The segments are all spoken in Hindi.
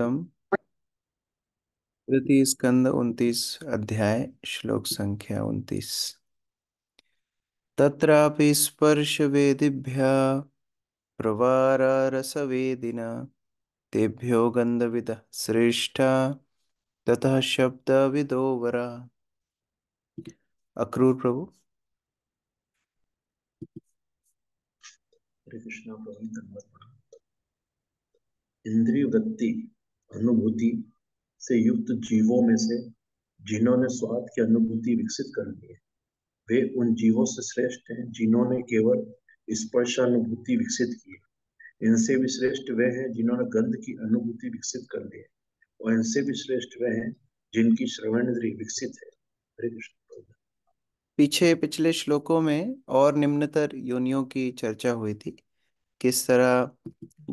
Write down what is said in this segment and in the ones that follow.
तृतीय स्कंद उन्तीस अध्याय श्लोक संख्या उन्तीस तत्रापि स्पर्श वेदिभ्य स्पर्शवेदिभ्य वेदिना तेभ्यो गन्धविदः श्रेष्ठा ततः शब्दविदो वरा अक्रूर प्रभु इंद्रिय वृत्ति अनुभूति से युक्त जीवों में से जिन्होंने स्वाद की अनुभूति विकसित कर ली है वे उन जीवों से श्रेष्ठ हैं जिन्होंने केवल स्पर्श अनुभूति विकसित की है इनसे भी श्रेष्ठ वे हैं जिन्होंने गंध की अनुभूति विकसित कर ली है और इनसे भी श्रेष्ठ वे हैं जिनकी श्रवण इंद्रिय विकसित है हरे कृष्ण पीछे पिछले श्लोकों में और निम्नतर योनियों की चर्चा हुई थी किस तरह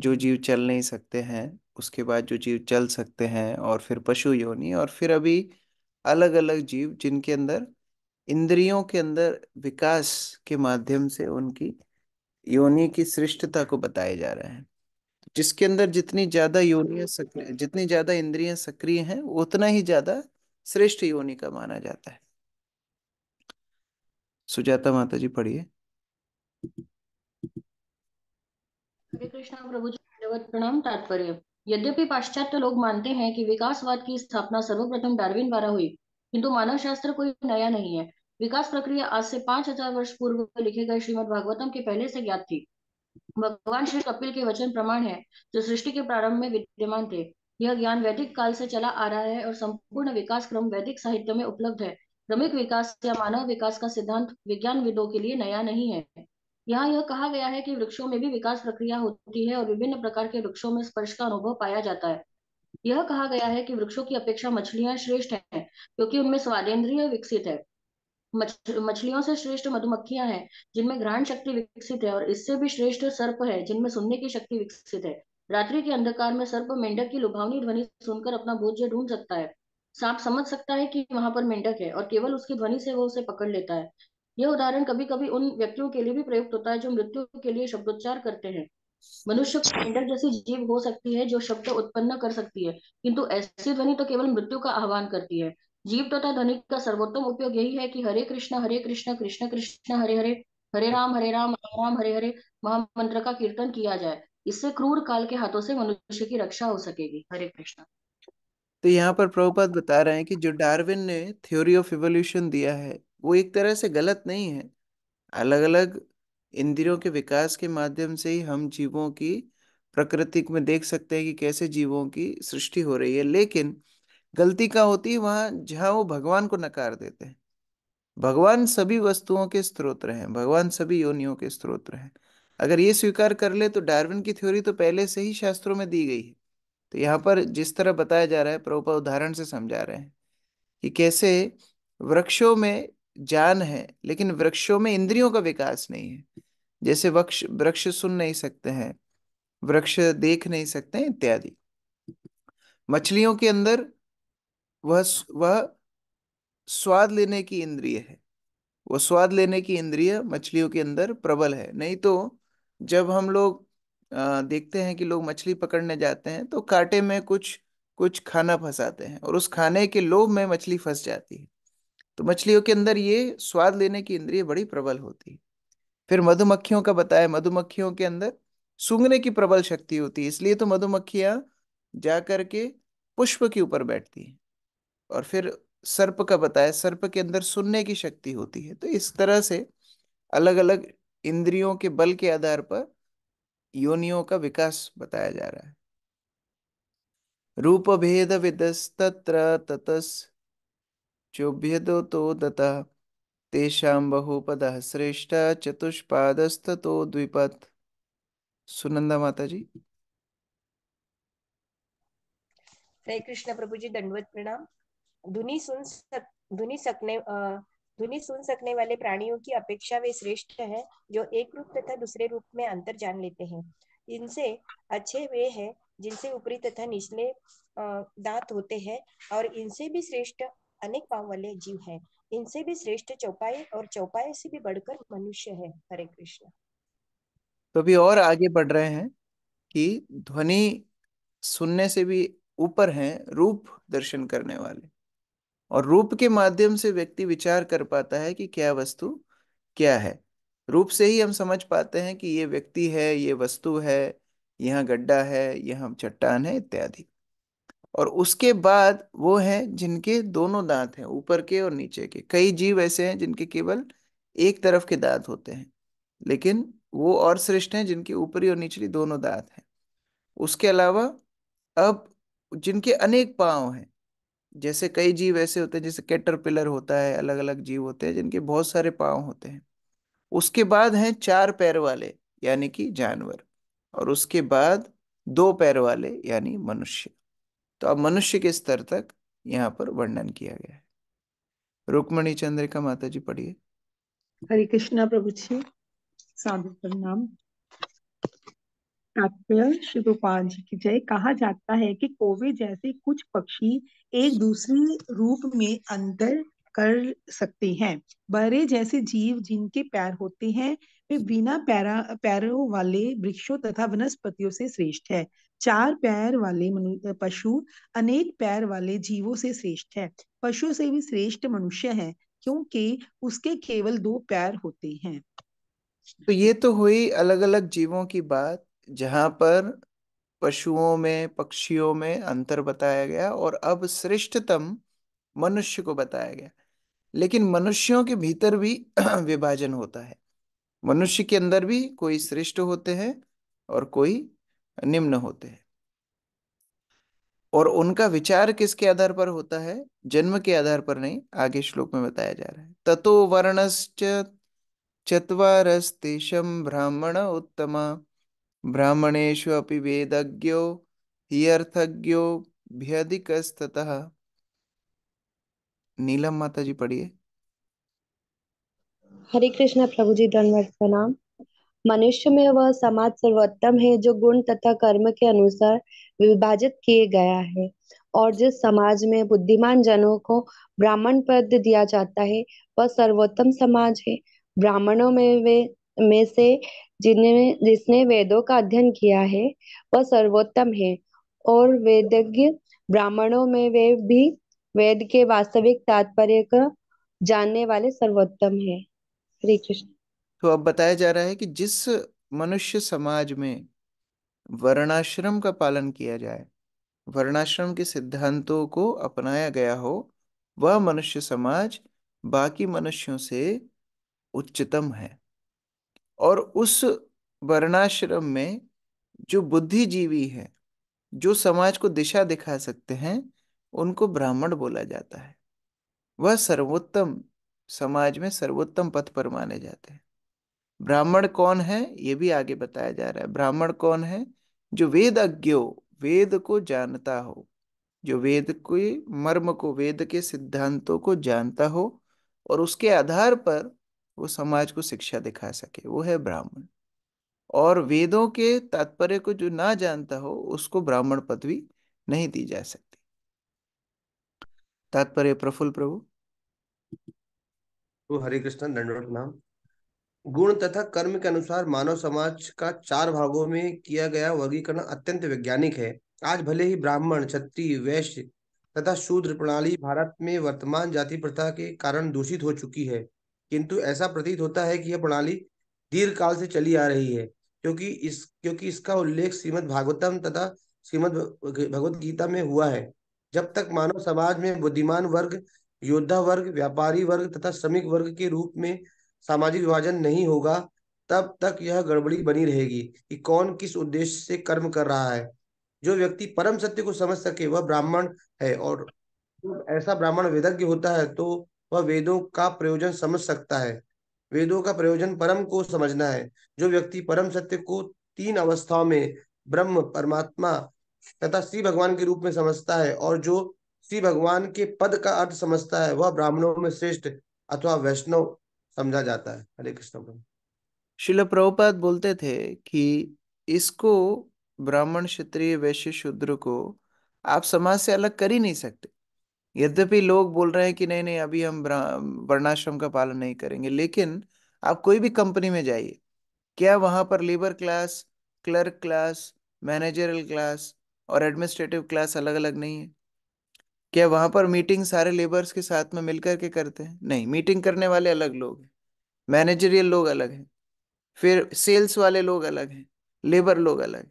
जो जीव चल नहीं सकते हैं उसके बाद जो जीव चल सकते हैं और फिर पशु योनि और फिर अभी अलग अलग जीव जिनके अंदर इंद्रियों के अंदर विकास के माध्यम से उनकी योनि की श्रेष्ठता को बताया जा रहा है जिसके अंदर जितनी ज्यादा योनियां सक्रिय जितनी ज्यादा इंद्रियां सक्रिय हैं उतना ही ज्यादा श्रेष्ठ योनि का माना जाता है सुजाता माता जी पढ़िए हरे कृष्णा प्रभु जी प्रणाम तात्पर्य यद्यपि पाश्चात्य लोग मानते हैं कि विकासवाद की स्थापना सर्वप्रथम डार्विन द्वारा हुई किंतु मानव शास्त्र कोई नया नहीं है विकास प्रक्रिया आज से पांच हजार वर्ष पूर्व लिखे गए श्रीमद भागवतम के पहले से ज्ञात थी भगवान श्री कपिल के वचन प्रमाण है जो सृष्टि के प्रारंभ में विद्यमान थे यह ज्ञान वैदिक काल से चला आ रहा है और संपूर्ण विकास क्रम वैदिक साहित्य में उपलब्ध है क्रमिक विकास या मानव विकास का सिद्धांत विज्ञानविदों के लिए नया नहीं है यहाँ यह कहा गया है कि वृक्षों में भी विकास प्रक्रिया होती है और विभिन्न प्रकार के वृक्षों में स्पर्श का अनुभव पाया जाता है यह कहा गया है कि वृक्षों की अपेक्षा मछलियां श्रेष्ठ हैं क्योंकि उनमें स्वादेंद्रिय विकसित है मछलियों से श्रेष्ठ मधुमक्खियां हैं जिनमें ग्रहण शक्ति विकसित है और इससे भी श्रेष्ठ सर्प है जिनमें सुनने की शक्ति विकसित है रात्रि के अंधकार में सर्प मेंढक की लुभावनी ध्वनि सुनकर अपना बोझ ढूंढ सकता है सांप समझ सकता है कि वहां पर मेंढक है और केवल उसकी ध्वनि से वो उसे पकड़ लेता है यह उदाहरण कभी कभी उन व्यक्तियों के लिए भी प्रयुक्त होता है जो मृत्यु के लिए शब्दोच्चार करते हैं मनुष्य जैसी जीव हो सकती है जो शब्द उत्पन्न कर सकती है किंतु ऐसी ध्वनि तो केवल मृत्यु का आह्वान करती है जीव तथा ध्वनि का सर्वोत्तम उपयोग यही है कि हरे कृष्ण हरे कृष्ण कृष्ण कृष्ण हरे हरे हरे राम हरे राम राम राम हरे हरे महामंत्र का कीर्तन किया जाए इससे क्रूर काल के हाथों से मनुष्य की रक्षा हो सकेगी हरे कृष्ण तो यहाँ पर प्रभुपाद बता रहे हैं कि जो डार्विन ने थ्योरी ऑफ इवोल्यूशन दिया है वो एक तरह से गलत नहीं है अलग अलग इंद्रियों के विकास के माध्यम से ही हम जीवों की प्रकृति में देख सकते हैं कि कैसे जीवों की सृष्टि हो रही है लेकिन गलती का होती है वहां जहाँ वो भगवान को नकार देते हैं भगवान सभी वस्तुओं के स्त्रोत्र हैं भगवान सभी योनियों के स्त्रोत्र हैं अगर ये स्वीकार कर ले तो डार्विन की थ्योरी तो पहले से ही शास्त्रों में दी गई है तो यहाँ पर जिस तरह बताया जा रहा है प्रभुपा उदाहरण से समझा रहे हैं कि कैसे वृक्षों में जान है लेकिन वृक्षों में इंद्रियों का विकास नहीं है जैसे वृक्ष वृक्ष सुन नहीं सकते हैं वृक्ष देख नहीं सकते हैं इत्यादि मछलियों के अंदर वह वह स्वाद लेने की इंद्रिय है वह स्वाद लेने की इंद्रिय मछलियों के अंदर प्रबल है नहीं तो जब हम लोग देखते हैं कि लोग मछली पकड़ने जाते हैं तो कांटे में कुछ कुछ खाना फंसाते हैं और उस खाने के लोभ में मछली फंस जाती है तो मछलियों के अंदर ये स्वाद लेने की इंद्रिय बड़ी प्रबल होती है फिर मधुमक्खियों का बताया मधुमक्खियों के अंदर सूंघने की प्रबल शक्ति होती है इसलिए तो मधुमक्खियां जा करके पुष्प के ऊपर बैठती हैं और फिर सर्प का बताया सर्प के अंदर सुनने की शक्ति होती है तो इस तरह से अलग अलग इंद्रियों के बल के आधार पर योनियों का विकास बताया जा रहा है रूप भेद विदस्तत्र ततस चुभ्यदो तो दता तेषां बहुपद श्रेष्ठ चतुष्पादस्त तो द्विपद सुनंदा माता जी श्री कृष्ण प्रभु जी दंडवत प्रणाम धुनी सुन सक धुनी सकने धुनी सुन सकने वाले प्राणियों की अपेक्षा वे श्रेष्ठ हैं जो एक रूप तथा दूसरे रूप में अंतर जान लेते हैं इनसे अच्छे वे हैं जिनसे ऊपरी तथा निचले दांत होते हैं और इनसे भी श्रेष्ठ अनेक पाव वाले जीव है इनसे भी श्रेष्ठ चौपाई और चौपाई से भी बढ़कर मनुष्य है हरे कृष्ण तो भी और आगे बढ़ रहे हैं कि ध्वनि सुनने से भी ऊपर है रूप दर्शन करने वाले और रूप के माध्यम से व्यक्ति विचार कर पाता है कि क्या वस्तु क्या है रूप से ही हम समझ पाते हैं कि ये व्यक्ति है ये वस्तु है यहाँ गड्ढा है यहाँ चट्टान है इत्यादि और उसके बाद वो है जिनके दोनों दांत हैं ऊपर के और नीचे के कई जीव ऐसे हैं जिनके केवल एक तरफ के दांत होते हैं लेकिन वो और श्रेष्ठ हैं जिनके ऊपरी और निचली दोनों दांत हैं उसके अलावा अब जिनके अनेक पांव हैं जैसे कई जीव ऐसे होते हैं जैसे कैटरपिलर होता है अलग अलग जीव होते हैं जिनके बहुत सारे पाँव होते हैं उसके बाद हैं चार पैर वाले यानी कि जानवर और उसके बाद दो पैर वाले यानी मनुष्य तो अब मनुष्य के स्तर तक यहाँ पर वर्णन किया गया है रुक्मणी चंद्रिका माता जी पढ़िए हरे कृष्णा प्रभु जी साधु प्रणाम शिवपाल जी की जय कहा जाता है कि कोवे जैसे कुछ पक्षी एक दूसरे रूप में अंतर कर सकते हैं बरे जैसे जीव जिनके पैर होते हैं वे बिना पैरा पैरों वाले वृक्षों तथा वनस्पतियों से श्रेष्ठ है चार पैर वाले पशु अनेक पैर वाले जीवों से श्रेष्ठ है पशु से भी श्रेष्ठ मनुष्य है क्योंकि उसके केवल दो पैर होते हैं तो ये तो हुई अलग अलग जीवों की बात जहां पर पशुओं में पक्षियों में अंतर बताया गया और अब श्रेष्ठतम मनुष्य को बताया गया लेकिन मनुष्यों के भीतर भी विभाजन होता है मनुष्य के अंदर भी कोई श्रेष्ठ होते हैं और कोई निम्न होते हैं और उनका विचार किसके आधार पर होता है जन्म के आधार पर नहीं आगे श्लोक में बताया जा रहा है ततो वर्णश्च चत्वारस्तेषम ब्राह्मण उत्तम ब्राह्मणेशु अपि वेदज्ञो हियर्थज्ञो भ्यधिकस्ततः नीलम माता जी पढ़िए हरे कृष्णा प्रभु जी धन्यवाद प्रणाम मनुष्य में वह समाज सर्वोत्तम है जो गुण तथा कर्म के अनुसार विभाजित किए गया है और जिस समाज में बुद्धिमान जनों को ब्राह्मण पद दिया जाता है वह सर्वोत्तम समाज है ब्राह्मणों में वे में से जिन्हें जिसने वेदों का अध्ययन किया है वह सर्वोत्तम है और वेदज्ञ ब्राह्मणों में वे भी वेद के वास्तविक तात्पर्य का जानने वाले सर्वोत्तम है श्री कृष्ण तो अब बताया जा रहा है कि जिस मनुष्य समाज में वर्णाश्रम का पालन किया जाए वर्णाश्रम के सिद्धांतों को अपनाया गया हो वह मनुष्य समाज बाकी मनुष्यों से उच्चतम है और उस वर्णाश्रम में जो बुद्धिजीवी है जो समाज को दिशा दिखा सकते हैं उनको ब्राह्मण बोला जाता है वह सर्वोत्तम समाज में सर्वोत्तम पथ पर माने जाते हैं ब्राह्मण कौन है ये भी आगे बताया जा रहा है ब्राह्मण कौन है जो वेद अज्ञो वेद को जानता हो जो वेद के मर्म को वेद के सिद्धांतों को जानता हो और उसके आधार पर वो समाज को शिक्षा दिखा सके वो है ब्राह्मण और वेदों के तात्पर्य को जो ना जानता हो उसको ब्राह्मण पदवी नहीं दी जा सकती तात्पर्य प्रफुल्ल प्रभु तो हरे कृष्ण नाम गुण तथा कर्म के अनुसार मानव समाज का चार भागों में किया गया वर्गीकरण अत्यंत वैज्ञानिक है आज भले ही ब्राह्मण क्षत्रिय वैश्य तथा शूद्र प्रणाली भारत में वर्तमान जाति प्रथा के कारण दूषित हो चुकी है किंतु ऐसा प्रतीत होता है कि यह प्रणाली दीर्घ काल से चली आ रही है क्योंकि इस क्योंकि इसका उल्लेख श्रीमद भागवतम तथा श्रीमद भगवत गीता में हुआ है जब तक मानव समाज में बुद्धिमान वर्ग योद्धा वर्ग व्यापारी वर्ग तथा श्रमिक वर्ग के रूप में सामाजिक विभाजन नहीं होगा तब तक यह गड़बड़ी बनी रहेगी कि कौन किस उद्देश्य से कर्म कर रहा है जो व्यक्ति परम सत्य को समझ सके वह ब्राह्मण है और ऐसा ब्राह्मण वेदज्ञ होता है तो वह वेदों का प्रयोजन समझ सकता है वेदों का प्रयोजन परम को समझना है जो व्यक्ति परम सत्य को तीन अवस्थाओं में ब्रह्म परमात्मा तथा श्री भगवान के रूप में समझता है और जो श्री भगवान के पद का अर्थ समझता है वह ब्राह्मणों में श्रेष्ठ अथवा वैष्णव समझा जाता है हरे कृष्ण प्रभु शिल प्रभुपाद बोलते थे कि इसको ब्राह्मण क्षत्रिय वैश्य शूद्र को आप समाज से अलग कर ही नहीं सकते यद्यपि लोग बोल रहे हैं कि नहीं नहीं अभी हम वर्णाश्रम का पालन नहीं करेंगे लेकिन आप कोई भी कंपनी में जाइए क्या वहां पर labour class clerk class managerial class और एडमिनिस्ट्रेटिव क्लास अलग अलग नहीं है क्या वहां पर मीटिंग सारे लेबर्स के साथ में मिलकर के करते हैं नहीं मीटिंग करने वाले अलग लोग हैं मैनेजरियल लोग अलग हैं फिर सेल्स वाले लोग अलग हैं लेबर लोग अलग हैं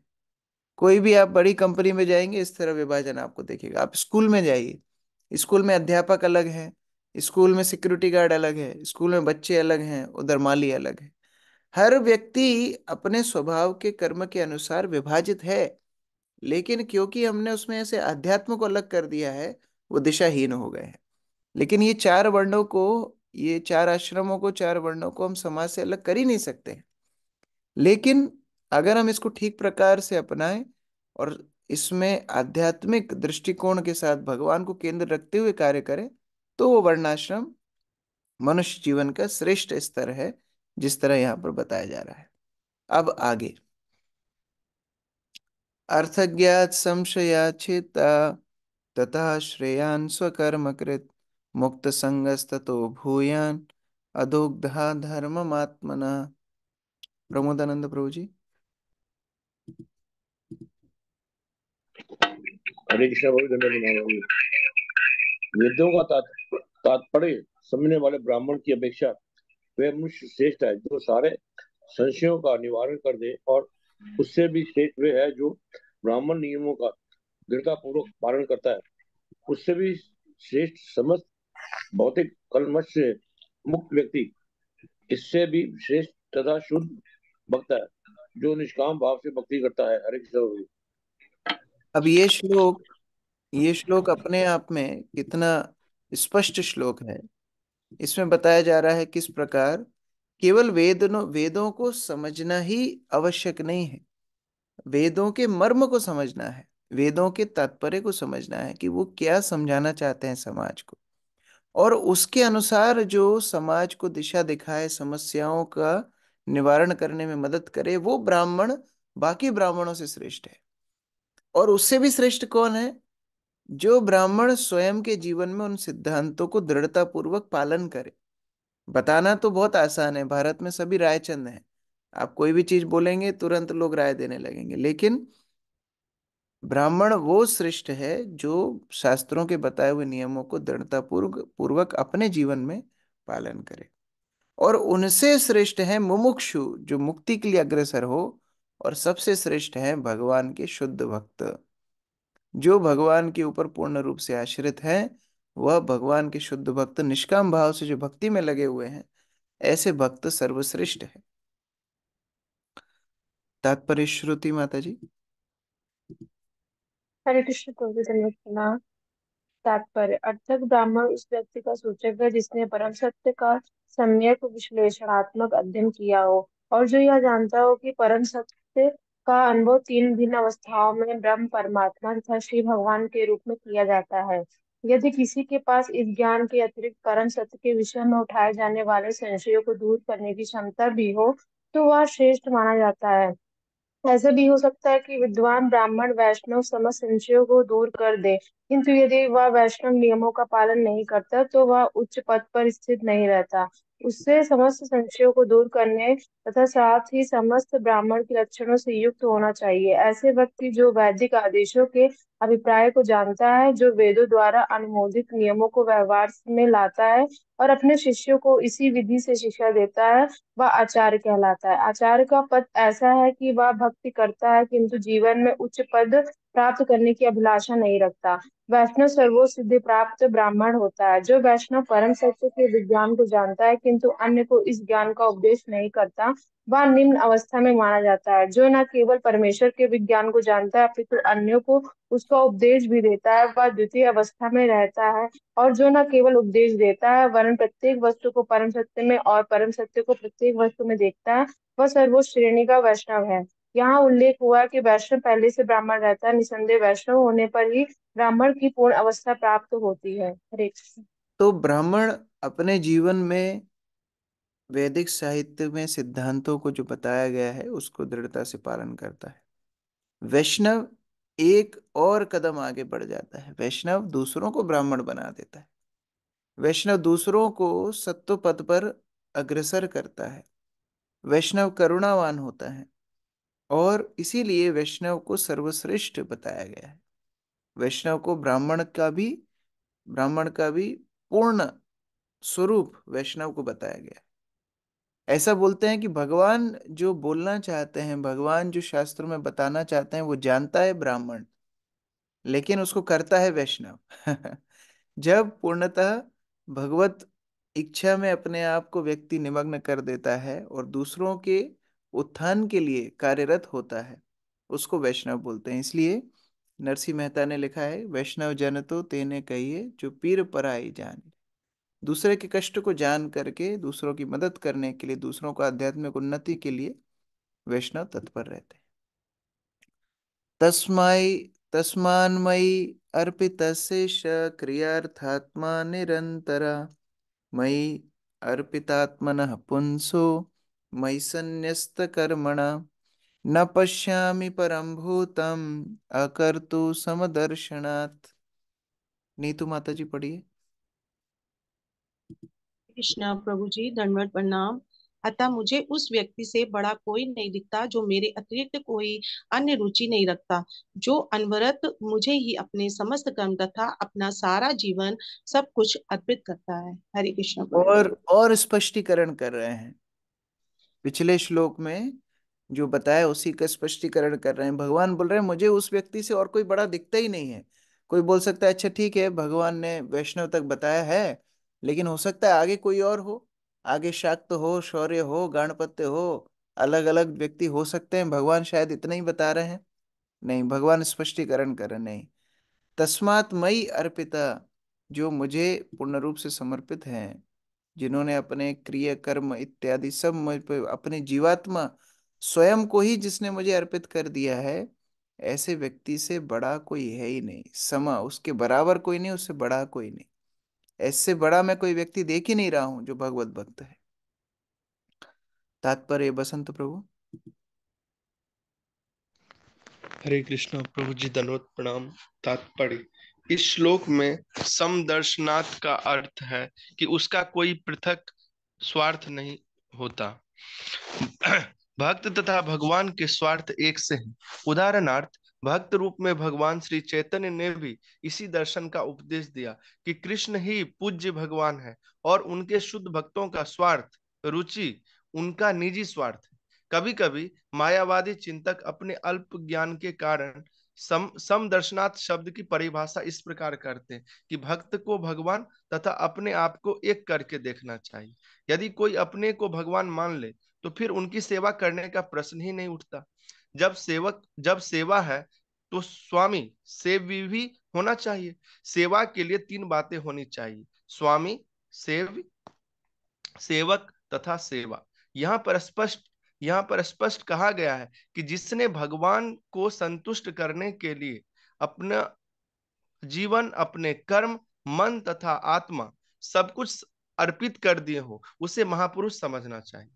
कोई भी आप बड़ी कंपनी में जाएंगे इस तरह विभाजन आपको देखेगा आप स्कूल में जाइए स्कूल में अध्यापक अलग हैं स्कूल में सिक्योरिटी गार्ड अलग है स्कूल में बच्चे अलग हैं उधर माली अलग है हर व्यक्ति अपने स्वभाव के कर्म के अनुसार विभाजित है लेकिन क्योंकि हमने उसमें ऐसे अध्यात्म को अलग कर दिया है वो दिशाहीन हो गए हैं लेकिन ये चार वर्णों को ये चार आश्रमों को चार वर्णों को हम समाज से अलग कर ही नहीं सकते लेकिन अगर हम इसको ठीक प्रकार से अपनाएं और इसमें आध्यात्मिक दृष्टिकोण के साथ भगवान को केंद्र रखते हुए कार्य करें तो वो वर्णाश्रम मनुष्य जीवन का श्रेष्ठ स्तर है जिस तरह यहाँ पर बताया जा रहा है अब आगे अर्थज्ञात संशया चेता तथा श्रेयान कृत मुक्तसङ्गस्ततो भूयान अदोग्धा आत्मना प्रमोदानंद प्रभु जी हरे कृष्णा बहुत धन्यवाद वेदों का तात्पर्य समझने वाले ब्राह्मण की अपेक्षा वे मनुष्य श्रेष्ठ है जो सारे संशयों का निवारण कर दे और उससे भी श्रेष्ठ वे है जो ब्राह्मण नियमों का दृढ़तापूर्वक पालन करता है उससे भी श्रेष्ठ समस्त भौतिक कलमश से मुक्त व्यक्ति इससे भी श्रेष्ठ तथा शुद्ध भक्त है जो निष्काम भाव से भक्ति करता है हरे कृष्ण अब ये श्लोक ये श्लोक अपने आप में कितना स्पष्ट श्लोक है इसमें बताया जा रहा है किस प्रकार केवल वेदनों वेदों को समझना ही आवश्यक नहीं है वेदों के मर्म को समझना है वेदों के तात्पर्य को समझना है कि वो क्या समझाना चाहते हैं समाज को और उसके अनुसार जो समाज को दिशा दिखाए समस्याओं का निवारण करने में मदद करे वो ब्राह्मण बाकी ब्राह्मणों से श्रेष्ठ है और उससे भी श्रेष्ठ कौन है जो ब्राह्मण स्वयं के जीवन में उन सिद्धांतों को दृढ़ता पूर्वक पालन करे बताना तो बहुत आसान है भारत में सभी रायचंद हैं आप कोई भी चीज बोलेंगे तुरंत लोग राय देने लगेंगे लेकिन ब्राह्मण वो श्रेष्ठ है जो शास्त्रों के बताए हुए नियमों को दृढ़तापूर्वक पूर्वक अपने जीवन में पालन करे और उनसे श्रेष्ठ है मुमुक्षु जो मुक्ति के लिए अग्रसर हो और सबसे श्रेष्ठ है भगवान के शुद्ध भक्त जो भगवान के ऊपर पूर्ण रूप से आश्रित है वह भगवान के शुद्ध भक्त निष्काम भाव से जो भक्ति में लगे हुए हैं ऐसे भक्त सर्वश्रेष्ठ है तात्पर्य श्रुति माता जी हरे कृष्ण पूर्वी संरचना तात्पर्य अर्थक ब्राह्मण उस व्यक्ति का सूचक है जिसने परम सत्य का सम्यक विश्लेषणात्मक अध्ययन किया हो और जो यह जानता हो कि परम सत्य का अनुभव तीन भिन्न अवस्थाओं में ब्रह्म परमात्मा तथा श्री भगवान के रूप में किया जाता है यदि किसी के पास इस ज्ञान के अतिरिक्त परम सत्य के विषय में उठाए जाने वाले संशयों को दूर करने की क्षमता भी हो तो वह श्रेष्ठ माना जाता है ऐसा भी हो सकता है कि विद्वान ब्राह्मण वैष्णव समस्त संशयों को दूर कर दे किंतु यदि वह वैष्णव नियमों का पालन नहीं करता तो वह उच्च पद पर स्थित नहीं रहता उससे समस्त संशयों को दूर करने तथा साथ ही समस्त ब्राह्मण के लक्षणों से युक्त होना चाहिए ऐसे व्यक्ति जो वैदिक आदेशों के अभिप्राय को जानता है जो वेदों द्वारा अनुमोदित नियमों को व्यवहार में लाता है और अपने शिष्यों को इसी विधि से शिक्षा देता है वह आचार्य कहलाता है आचार्य का पद ऐसा है कि वह भक्ति करता है किंतु जीवन में उच्च पद प्राप्त करने की अभिलाषा नहीं रखता वैष्णव सिद्धि प्राप्त ब्राह्मण होता है जो वैष्णव परम सत्य के विज्ञान को जानता है किंतु अन्य को इस ज्ञान का उपदेश नहीं करता वह निम्न अवस्था में माना जाता है जो न केवल परमेश्वर के विज्ञान को जानता है अपितु अन्यों को उसका उपदेश भी देता है वह द्वितीय अवस्था में रहता है और जो न केवल उपदेश देता है वरन प्रत्येक वस्तु को परम सत्य में और परम सत्य को प्रत्येक वस्तु में देखता है वह सर्वोच्च श्रेणी का वैष्णव है यहाँ उल्लेख हुआ कि वैष्णव पहले से ब्राह्मण रहता है निसंदेह वैष्णव होने पर ही ब्राह्मण की पूर्ण अवस्था प्राप्त होती है हरे तो ब्राह्मण अपने जीवन में वैदिक साहित्य में सिद्धांतों को जो बताया गया है उसको दृढ़ता से पालन करता है वैष्णव एक और कदम आगे बढ़ जाता है वैष्णव दूसरों को ब्राह्मण बना देता है वैष्णव दूसरों को सत्व पद पर अग्रसर करता है वैष्णव करुणावान होता है और इसीलिए वैष्णव को सर्वश्रेष्ठ बताया गया है वैष्णव को ब्राह्मण का भी ब्राह्मण का भी पूर्ण स्वरूप वैष्णव को बताया गया ऐसा बोलते हैं कि भगवान जो बोलना चाहते हैं भगवान जो शास्त्र में बताना चाहते हैं वो जानता है ब्राह्मण लेकिन उसको करता है वैष्णव जब पूर्णतः भगवत इच्छा में अपने आप को व्यक्ति निमग्न कर देता है और दूसरों के उत्थान के लिए कार्यरत होता है उसको वैष्णव बोलते हैं इसलिए नरसिंह मेहता ने लिखा है वैष्णव जन तो तेने कहिए जो पीर पराई जान दूसरे के कष्ट को जान करके दूसरों की मदद करने के लिए दूसरों को आध्यात्मिक उन्नति के लिए वैष्णव तत्पर रहते हैं तस्माई मई अर्पित क्रियार्थात्मा निरंतरा मई अर्पितात्मन पुंसो मयि कर्मण न पश्या परम भूतम अकर्तु समदर्शनात् नीतु माता जी पढ़िए कृष्णा प्रभु जी धनवत प्रणाम अतः मुझे उस व्यक्ति से बड़ा कोई नहीं दिखता जो मेरे अतिरिक्त कोई अन्य रुचि नहीं रखता जो अनवरत मुझे ही अपने समस्त कर्म तथा अपना सारा जीवन सब कुछ अर्पित करता है हरे कृष्ण और और स्पष्टीकरण कर रहे हैं पिछले श्लोक में जो बताया उसी का स्पष्टीकरण कर रहे हैं भगवान बोल रहे हैं मुझे उस व्यक्ति से और कोई बड़ा दिखता ही नहीं है कोई बोल सकता है अच्छा ठीक है भगवान ने वैष्णव तक बताया है लेकिन हो सकता है आगे कोई और हो आगे शाक्त हो शौर्य हो गणपत्य हो अलग अलग व्यक्ति हो सकते हैं भगवान शायद इतना ही बता रहे हैं नहीं भगवान स्पष्टीकरण कर रहे नहीं तस्मात मई अर्पिता जो मुझे पूर्ण रूप से समर्पित हैं जिन्होंने अपने क्रिय कर्म इत्यादि सब मुझ पर अपने जीवात्मा स्वयं को ही जिसने मुझे अर्पित कर दिया है ऐसे व्यक्ति से बड़ा कोई है ही नहीं समा उसके बराबर कोई नहीं उससे बड़ा कोई नहीं ऐसे बड़ा मैं कोई व्यक्ति देख ही नहीं रहा हूं जो भगवत भक्त है तात्पर्य बसंत प्रभु हरे कृष्ण प्रभु जी धनवत प्रणाम तात्पर्य इस श्लोक में समदर्शनाथ का अर्थ है कि उसका कोई पृथक स्वार्थ नहीं होता भक्त तथा भगवान के स्वार्थ एक से हैं उदाहरणार्थ भक्त रूप में भगवान श्री चैतन्य ने भी इसी दर्शन का उपदेश दिया कि कृष्ण ही पूज्य भगवान है और उनके शुद्ध भक्तों का स्वार्थ रुचि उनका निजी स्वार्थ कभी कभी मायावादी चिंतक अपने अल्प ज्ञान के कारण सम सम दर्शनाथ शब्द की परिभाषा इस प्रकार करते हैं कि भक्त को भगवान तथा अपने आप को एक करके देखना चाहिए यदि कोई अपने को भगवान मान ले तो फिर उनकी सेवा करने का प्रश्न ही नहीं उठता जब सेवक जब सेवा है तो स्वामी सेवी भी होना चाहिए सेवा के लिए तीन बातें होनी चाहिए स्वामी सेव सेवक तथा सेवा यहाँ पर स्पष्ट यहाँ पर स्पष्ट कहा गया है कि जिसने भगवान को संतुष्ट करने के लिए अपना जीवन अपने कर्म मन तथा आत्मा सब कुछ अर्पित कर दिए हो उसे महापुरुष समझना चाहिए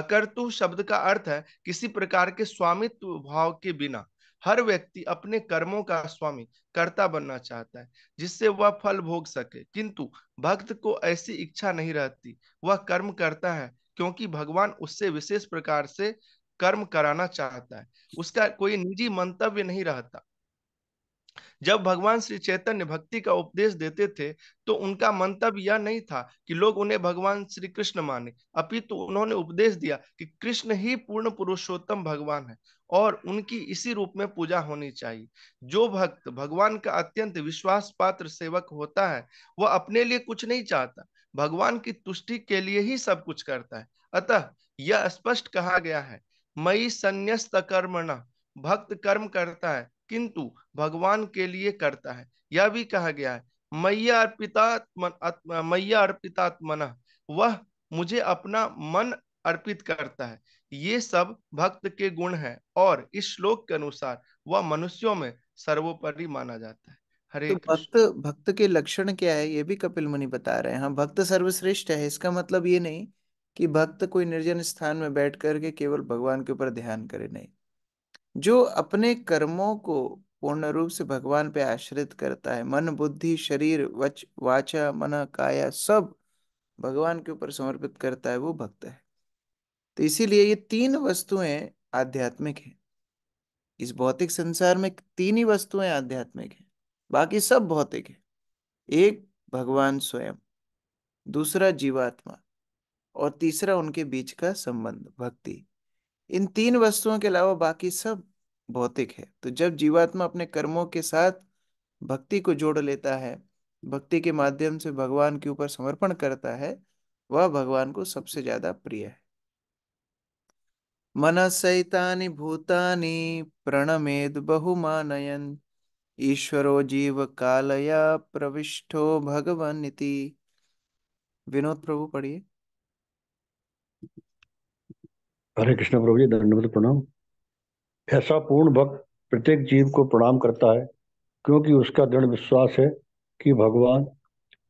अकर्तु शब्द का अर्थ है किसी प्रकार के स्वामित्व भाव के बिना हर व्यक्ति अपने कर्मों का स्वामी कर्ता बनना चाहता है जिससे वह फल भोग सके किंतु भक्त को ऐसी इच्छा नहीं रहती वह कर्म करता है क्योंकि भगवान उससे विशेष प्रकार से कर्म कराना चाहता है उसका कोई निजी मंतव्य नहीं रहता जब भगवान श्री चैतन्य भक्ति का उपदेश देते थे तो उनका मंतव्य यह नहीं था कि लोग उन्हें भगवान श्री कृष्ण माने अपितु तो उन्होंने उपदेश दिया कि कृष्ण ही पूर्ण पुरुषोत्तम भगवान है और उनकी इसी रूप में पूजा होनी चाहिए जो भक्त भगवान का अत्यंत विश्वास पात्र सेवक होता है वह अपने लिए कुछ नहीं चाहता भगवान की तुष्टि के लिए ही सब कुछ करता है अतः यह स्पष्ट कहा गया है मई संन्यास्त कर्मणा भक्त कर्म करता है किंतु भगवान के लिए करता है यह भी कहा गया है मैया अर्पितात्म मैया अर्पितात्मना वह मुझे अपना मन अर्पित करता है ये सब भक्त के गुण हैं और इस श्लोक के अनुसार वह मनुष्यों में सर्वोपरि माना जाता है हरे तो भक्त भक्त के लक्षण क्या है ये भी कपिल मुनि बता रहे हैं हाँ भक्त सर्वश्रेष्ठ है इसका मतलब ये नहीं कि भक्त कोई निर्जन स्थान में बैठ करके केवल भगवान के ऊपर ध्यान करे नहीं जो अपने कर्मों को पूर्ण रूप से भगवान पे आश्रित करता है मन बुद्धि शरीर वच वाचा मन काया सब भगवान के ऊपर समर्पित करता है वो भक्त है तो इसीलिए ये तीन वस्तुएं आध्यात्मिक है इस भौतिक संसार में तीन ही वस्तुएं आध्यात्मिक है बाकी सब भौतिक है एक भगवान स्वयं दूसरा जीवात्मा और तीसरा उनके बीच का संबंध भक्ति इन तीन वस्तुओं के अलावा बाकी सब भौतिक है तो जब जीवात्मा अपने कर्मों के साथ भक्ति को जोड़ लेता है भक्ति के माध्यम से भगवान के ऊपर समर्पण करता है वह भगवान को सबसे ज्यादा प्रिय है मन मनसैतानि भूतानी प्रणमेद बहुमानयन ईश्वरो जीव कालया प्रविष्टो भगवान विनोद प्रभु पढ़िए हरे कृष्ण प्रभु जी धन्यवाद प्रणाम ऐसा पूर्ण भक्त प्रत्येक जीव को प्रणाम करता है क्योंकि उसका दृढ़ विश्वास है कि भगवान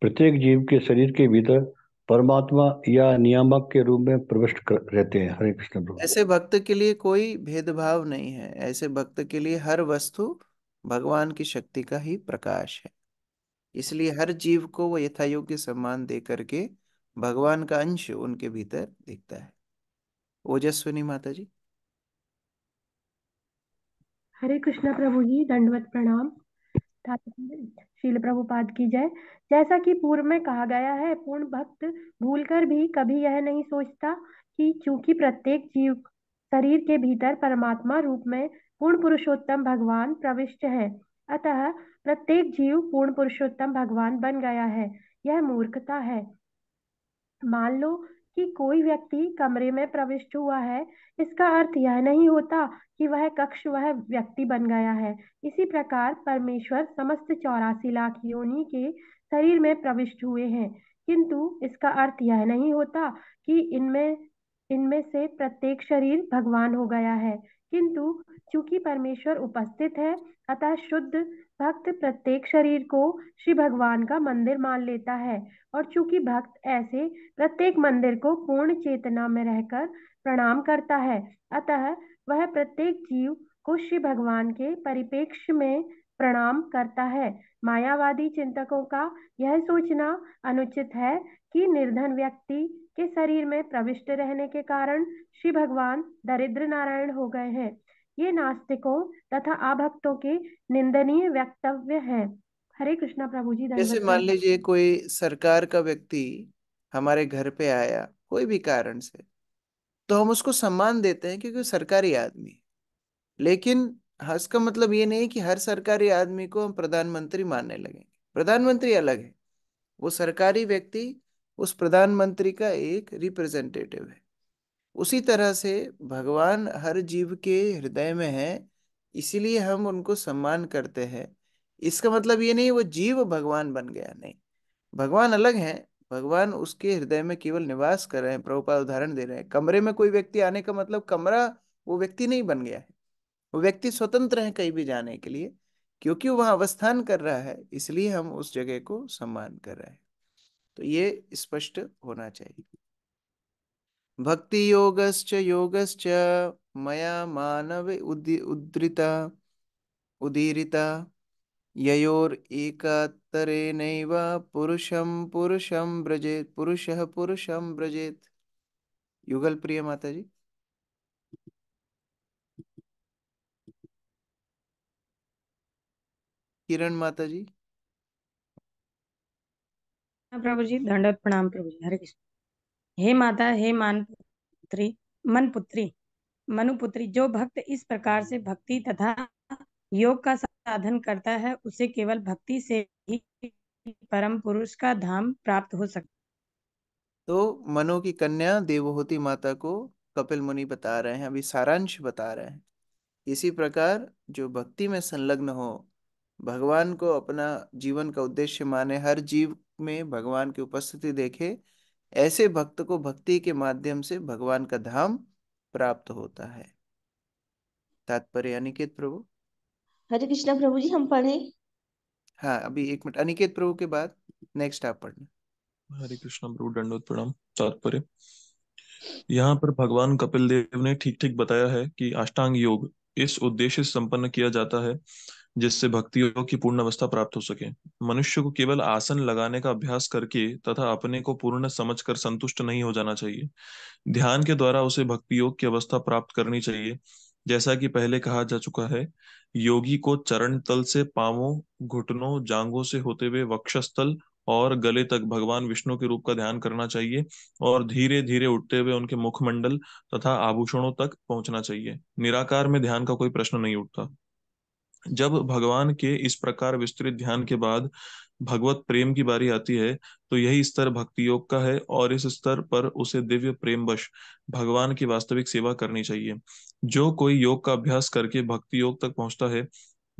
प्रत्येक जीव के शरीर के भीतर परमात्मा या नियामक के रूप में प्रविष्ट रहते हैं हरे कृष्ण प्रभु ऐसे भक्त के लिए कोई भेदभाव नहीं है ऐसे भक्त के लिए हर वस्तु भगवान की शक्ति का ही प्रकाश है इसलिए हर जीव को वो यथा योग्य सम्मान दे करके भगवान का अंश उनके भीतर दिखता है ओजस्विनी माता जी हरे कृष्णा प्रभु जी दंडवत प्रणाम शील पाद की जय जैसा कि पूर्व में कहा गया है पूर्ण भक्त भूलकर भी कभी यह नहीं सोचता कि चूंकि प्रत्येक जीव शरीर के भीतर परमात्मा रूप में पूर्ण पुरुषोत्तम भगवान प्रविष्ट है अतः प्रत्येक जीव पूर्ण पुरुषोत्तम भगवान बन गया है यह मूर्खता है मान लो कि कोई व्यक्ति कमरे में प्रविष्ट हुआ है इसका अर्थ यह नहीं होता कि वह कक्ष वह व्यक्ति बन गया है इसी प्रकार परमेश्वर समस्त चौरासी लाख योनि के शरीर में प्रविष्ट हुए हैं किंतु इसका अर्थ यह नहीं होता कि इनमें इनमें से प्रत्येक शरीर भगवान हो गया है किंतु चूंकि परमेश्वर उपस्थित है अतः शुद्ध भक्त प्रत्येक शरीर को श्री भगवान का मंदिर मान लेता है और चूंकि भक्त ऐसे प्रत्येक मंदिर को पूर्ण चेतना में रहकर प्रणाम करता है अतः वह प्रत्येक जीव को श्री भगवान के परिपेक्ष में प्रणाम करता है मायावादी चिंतकों का यह सोचना अनुचित है कि निर्धन व्यक्ति के शरीर में प्रविष्ट रहने के कारण श्री भगवान दरिद्र नारायण हो गए हैं ये नास्तिकों तथा आभक्तों के निंदनीय वक्तव्य है हरे कृष्णा प्रभु जी जैसे मान लीजिए कोई सरकार का व्यक्ति हमारे घर पे आया कोई भी कारण से तो हम उसको सम्मान देते हैं क्योंकि सरकारी आदमी लेकिन हंस का मतलब ये नहीं कि हर सरकारी आदमी को हम प्रधानमंत्री मानने लगेंगे प्रधानमंत्री अलग है वो सरकारी व्यक्ति उस प्रधानमंत्री का एक रिप्रेजेंटेटिव है उसी तरह से भगवान हर जीव के हृदय में है इसलिए हम उनको सम्मान करते हैं इसका मतलब ये नहीं वो जीव भगवान बन गया नहीं भगवान अलग है भगवान उसके हृदय में केवल निवास कर रहे हैं प्रभुपाद उदाहरण दे रहे हैं कमरे में कोई व्यक्ति आने का मतलब कमरा वो व्यक्ति नहीं बन गया है वो व्यक्ति स्वतंत्र है कहीं भी जाने के लिए क्योंकि वह अवस्थान कर रहा है इसलिए हम उस जगह को सम्मान कर रहे हैं तो ये स्पष्ट होना चाहिए भक्ति योगश्च योगश्च मया मानव उद्रिता उदीरिता ययोर एकात्तरे नैव पुरुषम पुरुषम ब्रजेत पुरुषः पुरुषम ब्रजेत युगल प्रिय माता जी किरण माता जी प्रभु जी दंडवत प्रणाम प्रभु जी हरे कृष्ण हे माता हे मान पुत्री मन पुत्री मनु पुत्री जो भक्त इस प्रकार से भक्ति तथा योग का साधन करता है उसे केवल भक्ति से ही परम पुरुष का धाम प्राप्त हो सकता तो मनु की कन्या देवहूति माता को कपिल मुनि बता रहे हैं अभी सारांश बता रहे हैं इसी प्रकार जो भक्ति में संलग्न हो भगवान को अपना जीवन का उद्देश्य माने हर जीव में भगवान की उपस्थिति देखे ऐसे भक्त को भक्ति के माध्यम से भगवान का धाम प्राप्त होता है तात्पर्य अनिकेत प्रभु हरे कृष्णा प्रभु जी हम पढ़े हाँ अभी एक मिनट अनिकेत प्रभु के बाद नेक्स्ट आप पढ़ना हरे कृष्णा प्रभु दंडोत प्रणाम तात्पर्य यहाँ पर भगवान कपिल देव ने ठीक ठीक बताया है कि अष्टांग योग इस उद्देश्य से संपन्न किया जाता है जिससे भक्तियों की पूर्ण अवस्था प्राप्त हो सके मनुष्य को केवल आसन लगाने का अभ्यास करके तथा अपने को पूर्ण समझकर संतुष्ट नहीं हो जाना चाहिए ध्यान के द्वारा उसे भक्ति योग की अवस्था प्राप्त करनी चाहिए जैसा कि पहले कहा जा चुका है योगी को चरण तल से पावों घुटनों जांघों से होते हुए वक्षस्थल और गले तक भगवान विष्णु के रूप का ध्यान करना चाहिए और धीरे धीरे उठते हुए उनके मुखमंडल तथा आभूषणों तक पहुंचना चाहिए निराकार में ध्यान का कोई प्रश्न नहीं उठता जब भगवान के इस प्रकार विस्तृत ध्यान के बाद भगवत प्रेम की बारी आती है तो यही स्तर भक्ति योग का है और इस स्तर पर उसे दिव्य प्रेम वश भगवान की वास्तविक सेवा करनी चाहिए जो कोई योग का अभ्यास करके भक्ति योग तक पहुंचता है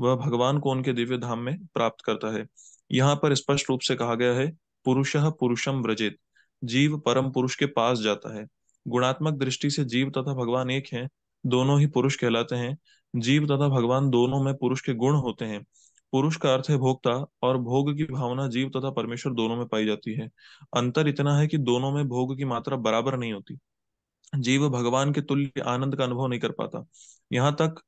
वह भगवान को उनके दिव्य धाम में प्राप्त करता है यहाँ पर स्पष्ट रूप से कहा गया है पुरुष पुरुषम व्रजित जीव परम पुरुष के पास जाता है गुणात्मक दृष्टि से जीव तथा भगवान एक हैं दोनों ही पुरुष कहलाते हैं जीव तथा भगवान दोनों में पुरुष के गुण होते हैं पुरुष का अर्थ है भोक्ता और भोग की भावना जीव तथा परमेश्वर दोनों में पाई जाती है अंतर इतना है कि दोनों में भोग की मात्रा बराबर नहीं होती जीव भगवान के तुल्य आनंद का अनुभव नहीं कर पाता यहाँ तक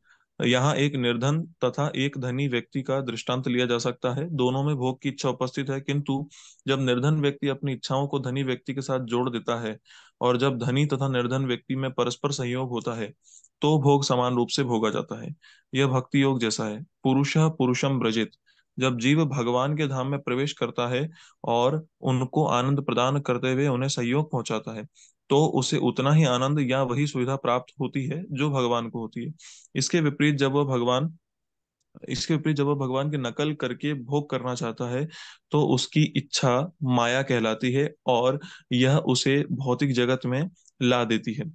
यहाँ एक निर्धन तथा एक धनी व्यक्ति का दृष्टांत लिया जा सकता है दोनों में भोग की इच्छा उपस्थित है किंतु जब निर्धन व्यक्ति अपनी इच्छाओं को धनी व्यक्ति के साथ जोड़ देता है और जब धनी तथा निर्धन व्यक्ति में परस्पर सहयोग होता है तो भोग समान रूप से भोगा जाता है यह भक्ति योग जैसा है पुरुष पुरुषम ब्रजित जब जीव भगवान के धाम में प्रवेश करता है और उनको आनंद प्रदान करते हुए उन्हें सहयोग पहुंचाता है तो उसे उतना ही आनंद या वही सुविधा प्राप्त होती है जो भगवान को होती है इसके विपरीत जब वह भगवान इसके विपरीत जब वह भगवान की नकल करके भोग करना चाहता है तो उसकी इच्छा माया कहलाती है और यह उसे भौतिक जगत में ला देती है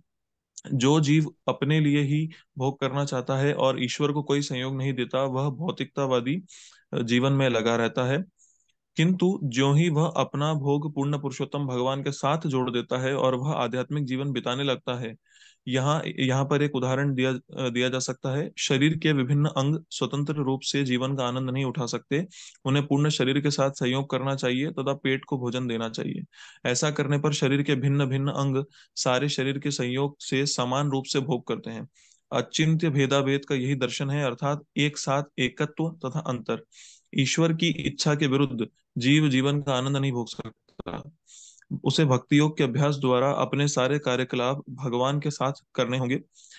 जो जीव अपने लिए ही भोग करना चाहता है और ईश्वर को कोई संयोग नहीं देता वह भौतिकतावादी जीवन में लगा रहता है किंतु जो ही वह अपना भोग पूर्ण पुरुषोत्तम भगवान के साथ जोड़ देता है और वह आध्यात्मिक जीवन बिताने लगता है यहाँ यहाँ पर एक उदाहरण दिया दिया जा सकता है शरीर के विभिन्न अंग स्वतंत्र रूप से जीवन का आनंद नहीं उठा सकते उन्हें पूर्ण शरीर के साथ सहयोग करना चाहिए तथा पेट को भोजन देना चाहिए ऐसा करने पर शरीर के भिन्न भिन्न अंग सारे शरीर के संयोग से समान रूप से भोग करते हैं अचिंत्य भेदाभेद का यही दर्शन है अर्थात एक साथ एकत्व तथा अंतर ईश्वर की इच्छा के विरुद्ध जीव जीवन का आनंद नहीं भोग सकता उसे भक्ति योग के अभ्यास द्वारा अपने सारे कार्यकलाप भगवान के साथ करने होंगे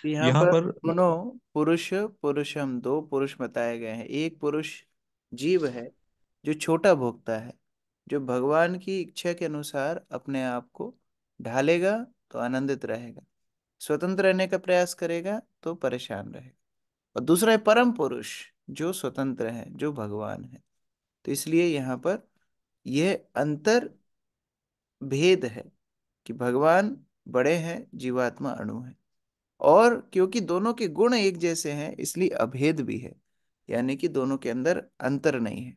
यहाँ, यहाँ पर, पर पुरुष पुरुष हम दो पुरुष बताए गए हैं एक पुरुष जीव है जो छोटा भोगता है जो भगवान की इच्छा के अनुसार अपने आप को ढालेगा तो आनंदित रहेगा स्वतंत्र रहने का प्रयास करेगा तो परेशान रहेगा और दूसरा है परम पुरुष जो स्वतंत्र है जो भगवान है तो इसलिए यहाँ पर यह अंतर भेद है कि भगवान बड़े हैं जीवात्मा अणु है और क्योंकि दोनों के गुण एक जैसे हैं इसलिए अभेद भी है यानी कि दोनों के अंदर अंतर नहीं है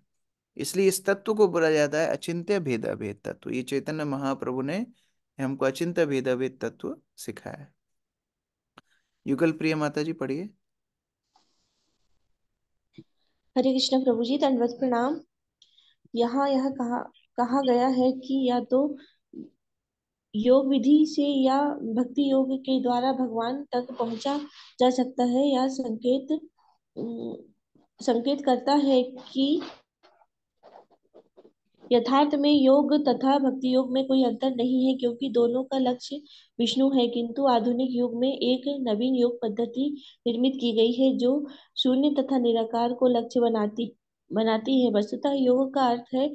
इसलिए इस तत्व को बोला जाता है अचिंत्य भेद अभेद तत्व ये चैतन्य महाप्रभु ने हमको अचिंत्य भेद अभेद तत्व सिखाया है युगल प्रिय माता जी पढ़िए हरे कृष्ण प्रभु जी दंडवत प्रणाम यहाँ यह कहा कहा गया है कि या तो योग विधि से या भक्ति योग के द्वारा भगवान तक पहुंचा जा सकता है या संकेत संकेत करता है कि यथार्थ में योग तथा भक्ति योग में कोई अंतर नहीं है क्योंकि दोनों का लक्ष्य विष्णु है किंतु आधुनिक युग में एक नवीन योग पद्धति निर्मित की गई है जो शून्य तथा निराकार को लक्ष्य बनाती बनाती है वस्तुतः योग का अर्थ है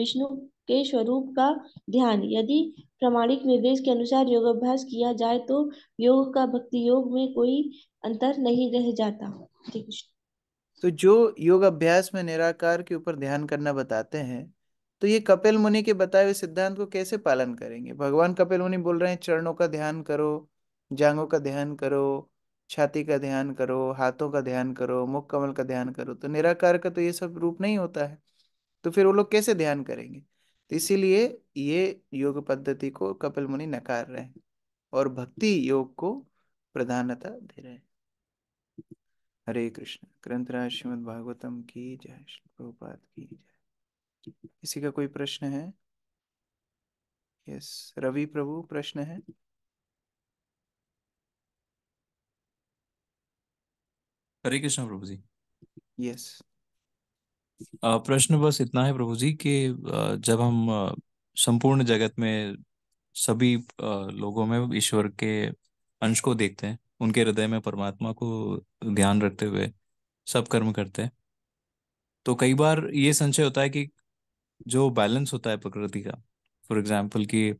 विष्णु के स्वरूप का ध्यान यदि प्रमाणिक निर्देश के अनुसार योगाभ्यास किया जाए तो योग का भक्ति योग में कोई अंतर नहीं रह जाता तो जो योग अभ्यास में निराकार के ऊपर ध्यान करना बताते हैं तो ये कपिल मुनि के बताए हुए सिद्धांत को कैसे पालन करेंगे भगवान कपिल मुनि बोल रहे हैं चरणों का ध्यान करो जांगों का ध्यान करो छाती का ध्यान करो हाथों का ध्यान करो मुख कमल का ध्यान करो तो निराकार का तो ये सब रूप नहीं होता है तो फिर वो लोग कैसे ध्यान करेंगे तो इसीलिए ये योग पद्धति को कपिल मुनि नकार रहे हैं और भक्ति योग को प्रधानता दे रहे हैं हरे कृष्ण ग्रंथराज श्रीमद भागवतम की जय श्री प्रभुपाद की जय किसी का कोई प्रश्न है यस रवि प्रभु प्रश्न है हरे कृष्ण प्रभु जी यस प्रश्न बस इतना है प्रभु जी कि जब हम संपूर्ण जगत में सभी लोगों में ईश्वर के अंश को देखते हैं उनके हृदय में परमात्मा को ध्यान रखते हुए सब कर्म करते हैं तो कई बार ये संशय होता है कि जो बैलेंस होता है प्रकृति का फॉर एग्जाम्पल कि आ,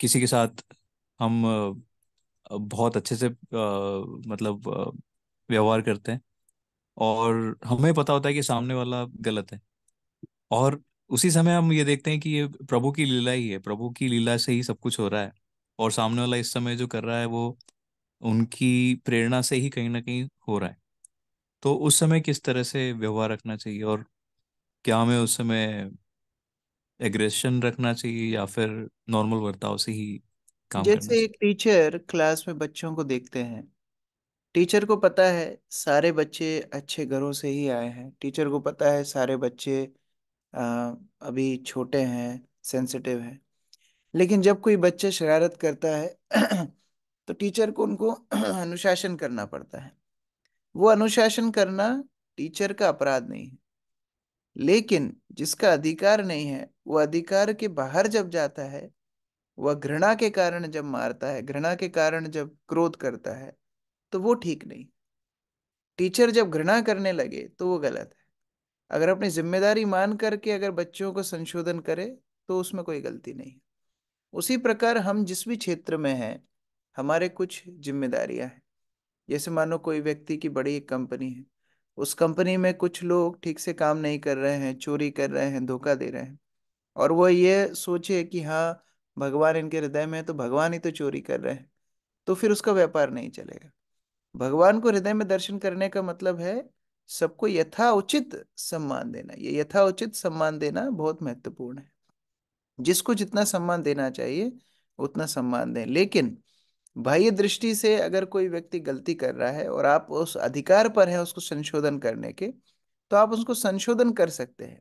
किसी के साथ हम बहुत अच्छे से आ, मतलब व्यवहार करते हैं और हमें पता होता है कि सामने वाला गलत है और उसी समय हम ये देखते हैं कि ये प्रभु की लीला ही है प्रभु की लीला से ही सब कुछ हो रहा है और सामने वाला इस समय जो कर रहा है वो उनकी प्रेरणा से ही कहीं ना कहीं हो रहा है तो उस समय किस तरह से व्यवहार रखना चाहिए और क्या हमें उस समय एग्रेशन रखना चाहिए या फिर नॉर्मल बर्ताव से ही काम जैसे एक टीचर क्लास में बच्चों को देखते हैं टीचर को पता है सारे बच्चे अच्छे घरों से ही आए हैं टीचर को पता है सारे बच्चे आ, अभी छोटे हैं सेंसिटिव हैं लेकिन जब कोई बच्चा शरारत करता है तो टीचर को उनको अनुशासन करना पड़ता है वो अनुशासन करना टीचर का अपराध नहीं है लेकिन जिसका अधिकार नहीं है वो अधिकार के बाहर जब जाता है वह घृणा के कारण जब मारता है घृणा के कारण जब क्रोध करता है तो वो ठीक नहीं टीचर जब घृणा करने लगे तो वो गलत है अगर अपनी जिम्मेदारी मान करके अगर बच्चों को संशोधन करे तो उसमें कोई गलती नहीं उसी प्रकार हम जिस भी क्षेत्र में हैं हमारे कुछ जिम्मेदारियां हैं जैसे मानो कोई व्यक्ति की बड़ी एक कंपनी है उस कंपनी में कुछ लोग ठीक से काम नहीं कर रहे हैं चोरी कर रहे हैं धोखा दे रहे हैं और वो ये सोचे कि हाँ भगवान इनके हृदय में है तो भगवान ही तो चोरी कर रहे हैं तो फिर उसका व्यापार नहीं चलेगा भगवान को हृदय में दर्शन करने का मतलब है सबको यथा उचित सम्मान देना ये यथाउचित सम्मान देना बहुत महत्वपूर्ण है जिसको जितना सम्मान देना चाहिए उतना सम्मान दें लेकिन बाह्य दृष्टि से अगर कोई व्यक्ति गलती कर रहा है और आप उस अधिकार पर है उसको संशोधन करने के तो आप उसको संशोधन कर सकते हैं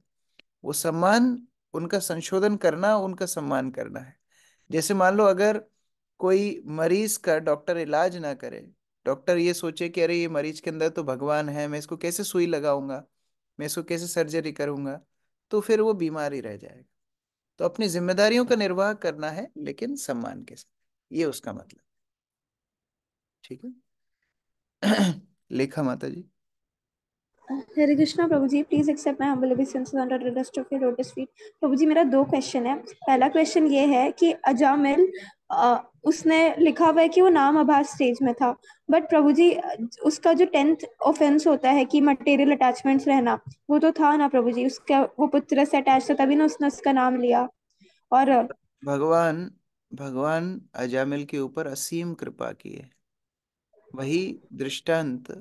वो सम्मान उनका संशोधन करना उनका सम्मान करना है जैसे मान लो अगर कोई मरीज का डॉक्टर इलाज ना करे डॉक्टर ये सोचे कि अरे ये मरीज के अंदर तो भगवान है मैं इसको कैसे सुई लगाऊंगा मैं इसको कैसे सर्जरी करूंगा तो फिर वो बीमार ही रह जाएगा तो अपनी जिम्मेदारियों का निर्वाह करना है लेकिन सम्मान के साथ ये उसका मतलब ठीक है लेखा माता जी हरे कृष्णा प्रभु जी please accept my humble obedience under the dust of your lotus feet प्रभु जी मेरा दो क्वेश्चन है पहला क्वेश्चन ये है कि अजामिल उसने लिखा हुआ है कि वो नाम आभास स्टेज में था बट प्रभु जी उसका जो टेंथ ऑफेंस होता है कि मटेरियल अटैचमेंट्स रहना वो तो था ना प्रभु जी उसका वो पुत्र से अटैच था तभी ना उसने उसका नाम लिया और भगवान भगवान अजामिल के ऊपर असीम कृपा की है वही दृष्टांत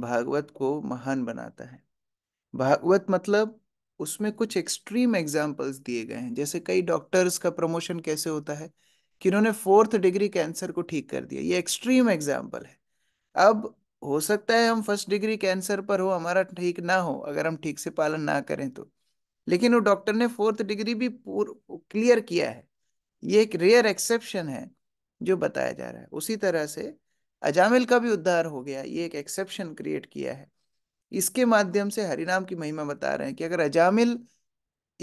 भागवत को महान बनाता है भागवत मतलब उसमें कुछ एक्सट्रीम एग्जाम्पल्स दिए गए हैं जैसे कई डॉक्टर्स का प्रमोशन कैसे होता है कि उन्होंने फोर्थ डिग्री कैंसर को ठीक कर दिया ये एक्सट्रीम एग्जाम्पल है अब हो सकता है हम फर्स्ट डिग्री कैंसर पर हो हमारा ठीक ना हो अगर हम ठीक से पालन ना करें तो लेकिन वो डॉक्टर ने फोर्थ डिग्री भी क्लियर किया है ये एक रेयर एक्सेप्शन है जो बताया जा रहा है उसी तरह से अजामिल का भी उद्धार हो गया ये एक एक्सेप्शन क्रिएट किया है इसके माध्यम से हरिनाम की महिमा बता रहे हैं कि अगर अजामिल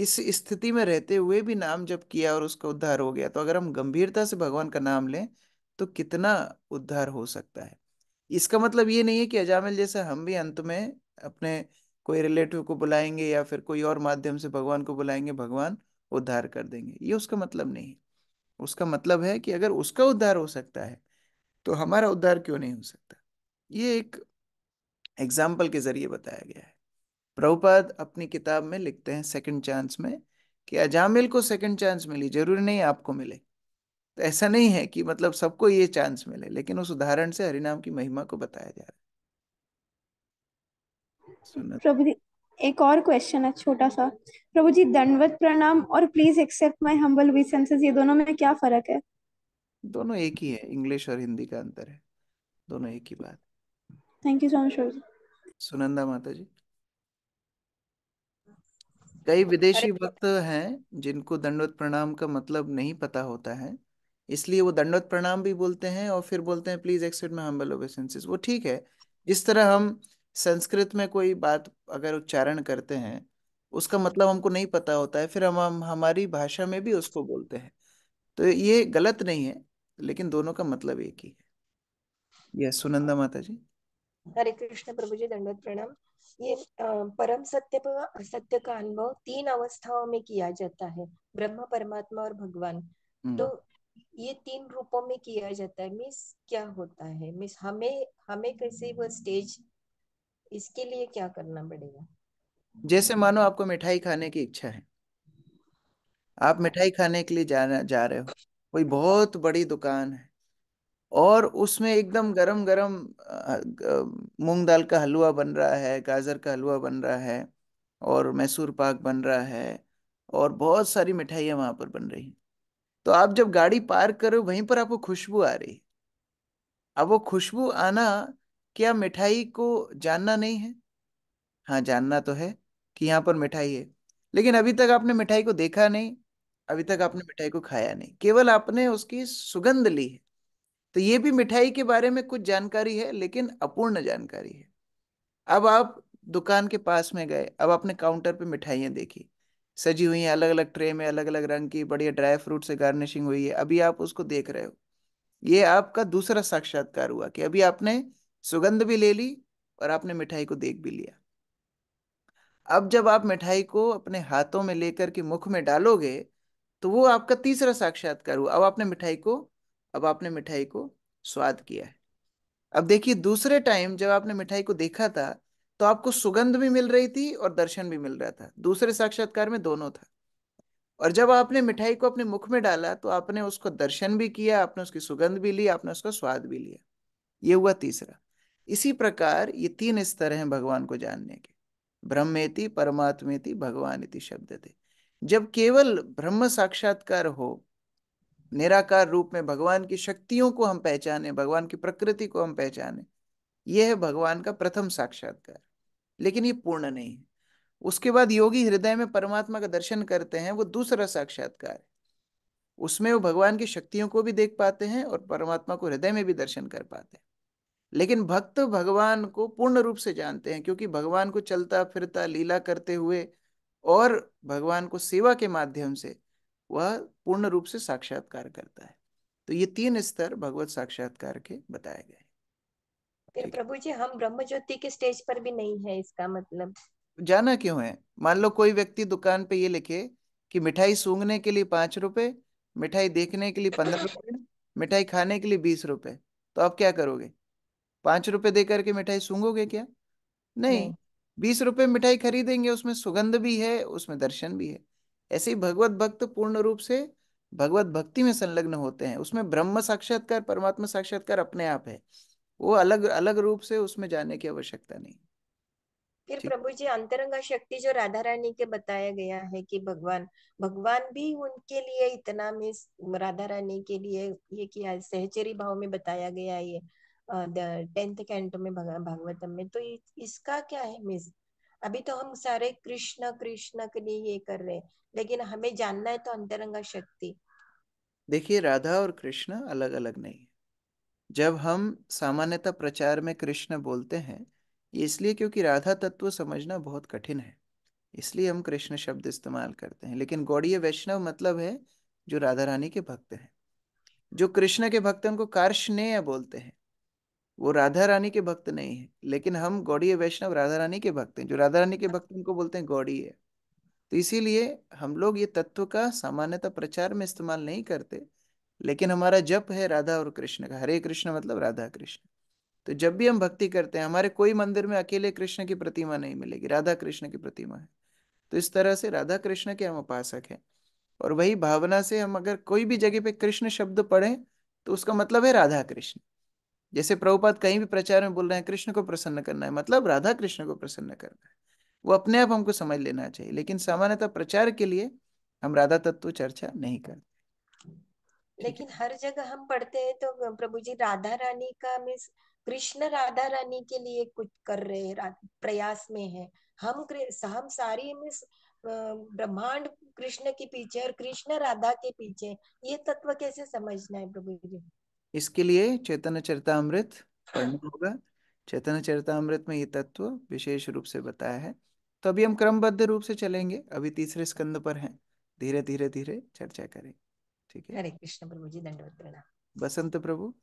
इस स्थिति में रहते हुए भी नाम जब किया और उसका उद्धार हो गया तो अगर हम गंभीरता से भगवान का नाम लें तो कितना उद्धार हो सकता है इसका मतलब ये नहीं है कि अजामिल जैसे हम भी अंत में अपने कोई रिलेटिव को बुलाएंगे या फिर कोई और माध्यम से भगवान को बुलाएंगे भगवान उद्धार कर देंगे ये उसका मतलब नहीं उसका मतलब है कि अगर उसका उद्धार हो सकता है तो हमारा उद्धार क्यों नहीं हो सकता ये एक एग्जाम्पल के जरिए बताया गया है प्रभुपाद अपनी किताब में लिखते हैं सेकंड चांस में कि अजामिल को सेकंड चांस मिली जरूरी नहीं आपको मिले तो ऐसा नहीं है कि मतलब सबको ये चांस मिले लेकिन उस उदाहरण से हरिनाम की महिमा को बताया जा रहा है तो। प्रभु जी एक और क्वेश्चन है छोटा सा प्रभु जी दंडवत प्रणाम और प्लीज एक्सेप्ट माय हम्बल ये दोनों में क्या फर्क है दोनों एक ही है इंग्लिश और हिंदी का अंतर है दोनों एक ही बात thank you so much Sunanda माता जी कई विदेशी भक्त हैं जिनको दंडवत प्रणाम का मतलब नहीं पता होता है इसलिए वो दंडवत प्रणाम भी बोलते हैं और फिर बोलते हैं please accept my humble obeisances वो ठीक है जिस तरह हम संस्कृत में कोई बात अगर उच्चारण करते हैं उसका मतलब हमको नहीं पता होता है फिर हम, हम हमारी भाषा में भी उसको बोलते हैं तो ये गलत नहीं है लेकिन दोनों का मतलब एक ही है यस सुनंदा माता जी हरे कृष्ण प्रभु जी दंडवत प्रणाम ये परम सत्य सत्य का अनुभव तीन अवस्थाओं में किया जाता है ब्रह्म परमात्मा और भगवान हम्म। तो ये तीन रूपों में किया जाता है मिस क्या होता है मिस हमें हमें कैसे वो स्टेज इसके लिए क्या करना पड़ेगा जैसे मानो आपको मिठाई खाने की इच्छा है आप मिठाई खाने के लिए जा जा रहे हो कोई बहुत बड़ी दुकान है और उसमें एकदम गरम गरम मूंग दाल का हलवा बन रहा है गाजर का हलवा बन रहा है और मैसूर पाक बन रहा है और बहुत सारी मिठाइया वहां पर बन रही तो आप जब गाड़ी पार्क करो वहीं पर आपको खुशबू आ रही अब वो खुशबू आना क्या मिठाई को जानना नहीं है हाँ जानना तो है कि यहाँ पर मिठाई है लेकिन अभी तक आपने मिठाई को देखा नहीं अभी तक आपने मिठाई को खाया नहीं केवल आपने उसकी सुगंध ली है तो ये भी मिठाई के बारे में कुछ जानकारी है लेकिन अपूर्ण जानकारी है अब आप दुकान के पास में गए अब आपने काउंटर पे मिठाइयाँ देखी सजी हुई हैं अलग अलग ट्रे में अलग अलग रंग की बढ़िया ड्राई फ्रूट से गार्निशिंग हुई है अभी आप उसको देख रहे हो ये आपका दूसरा साक्षात्कार हुआ कि अभी आपने सुगंध भी ले ली और आपने मिठाई को देख भी लिया अब जब आप मिठाई को अपने हाथों में लेकर के मुख में डालोगे तो वो आपका तीसरा साक्षात्कार हुआ अब आपने मिठाई को अब आपने मिठाई को स्वाद किया है अब देखिए दूसरे टाइम जब आपने मिठाई को देखा था तो आपको सुगंध भी मिल रही थी और दर्शन भी मिल रहा था दूसरे साक्षात्कार में दोनों था और जब आपने मिठाई को अपने मुख में डाला तो आपने उसको दर्शन भी किया आपने उसकी सुगंध भी ली आपने उसका स्वाद भी लिया ये हुआ तीसरा इसी प्रकार ये तीन स्तर हैं भगवान को जानने के ब्रह्मेति परमात्मेति भगवान इति शब्द थे जब केवल ब्रह्म साक्षात्कार हो निराकार रूप में भगवान की शक्तियों को हम पहचाने भगवान की प्रकृति को हम पहचाने यह है भगवान का प्रथम साक्षात्कार लेकिन ये पूर्ण नहीं है उसके बाद योगी हृदय में परमात्मा का दर्शन करते हैं वो दूसरा साक्षात्कार है उसमें वो भगवान की शक्तियों को भी देख पाते हैं और परमात्मा को हृदय में भी दर्शन कर पाते हैं लेकिन भक्त भगवान को पूर्ण रूप से जानते हैं क्योंकि भगवान को चलता फिरता लीला करते हुए और भगवान को सेवा के माध्यम से वह पूर्ण रूप से साक्षात्कार करता है तो ये तीन स्तर भगवत साक्षात्कार के बताए गए फिर प्रभु जी हम ब्रह्म ज्योति के स्टेज पर भी नहीं है इसका मतलब जाना क्यों है मान लो कोई व्यक्ति दुकान पे ये लिखे कि मिठाई सूंघने के लिए पांच रुपए मिठाई देखने के लिए पंद्रह रुपए मिठाई खाने के लिए बीस रुपए तो आप क्या करोगे पांच रुपए दे करके मिठाई सूंघोगे क्या नहीं बीस रुपए मिठाई खरीदेंगे उसमें सुगंध भी है उसमें दर्शन भी है ऐसे ही भगवत भक्त पूर्ण रूप से भगवत भक्ति में संलग्न होते हैं उसमें ब्रह्म साक्षात्कार परमात्मा साक्षात्कार अपने आप है वो अलग अलग रूप से उसमें जाने की आवश्यकता नहीं फिर प्रभु जी अंतरंगा शक्ति जो राधा रानी के बताया गया है कि भगवान भगवान भी उनके लिए इतना में राधा रानी के लिए ये किया सहचरी भाव में बताया गया ये टेंथ कैंटो में भागवतम में तो इसका क्या है मीन्स अभी तो हम सारे कृष्ण कृष्ण के लिए ये कर रहे हैं लेकिन हमें जानना है तो अंतरंगा शक्ति देखिए राधा और कृष्ण अलग अलग नहीं जब हम सामान्यतः प्रचार में कृष्ण बोलते हैं इसलिए क्योंकि राधा तत्व समझना बहुत कठिन है इसलिए हम कृष्ण शब्द इस्तेमाल करते हैं लेकिन गौड़ीय वैष्णव मतलब है जो राधा रानी के भक्त हैं जो कृष्ण के भक्त हैं उनको कार्षणेय बोलते हैं वो राधा रानी के भक्त नहीं है लेकिन हम गौड़ीय वैष्णव राधा रानी के भक्त हैं जो राधा रानी के भक्त उनको बोलते हैं गौड़ीय है। तो इसीलिए हम लोग ये तत्व का सामान्यतः प्रचार में इस्तेमाल नहीं करते लेकिन हमारा जप है राधा और कृष्ण का हरे कृष्ण मतलब राधा कृष्ण तो जब भी हम भक्ति करते हैं हमारे कोई मंदिर में अकेले कृष्ण की प्रतिमा नहीं मिलेगी राधा कृष्ण की प्रतिमा है तो इस तरह से राधा कृष्ण के हम उपासक हैं और वही भावना से हम अगर कोई भी जगह पे कृष्ण शब्द पढ़ें तो उसका मतलब है राधा कृष्ण जैसे प्रभुपाद कहीं भी प्रचार में बोल रहे हैं कृष्ण को प्रसन्न करना है मतलब राधा कृष्ण को प्रसन्न करना है वो अपने आप हमको समझ लेना चाहिए लेकिन सामान्यतः प्रचार के लिए हम राधा तत्व चर्चा नहीं करते लेकिन हर जगह हम पढ़ते हैं तो प्रभु जी राधा रानी का मिस कृष्ण राधा रानी के लिए कुछ कर रहे हैं प्रयास में है हम हम सारी मिस ब्रह्मांड कृष्ण के पीछे और कृष्ण राधा के पीछे ये तत्व कैसे समझना है प्रभु जी इसके लिए चैतन्य अमृत पढ़ना होगा चैतन्य अमृत में ये तत्व विशेष रूप से बताया है तो अभी हम क्रमबद्ध रूप से चलेंगे अभी तीसरे स्कंद पर हैं धीरे धीरे धीरे चर्चा करें ठीक है हरे कृष्ण प्रभु जी दंडवत प्रणाम बसंत प्रभु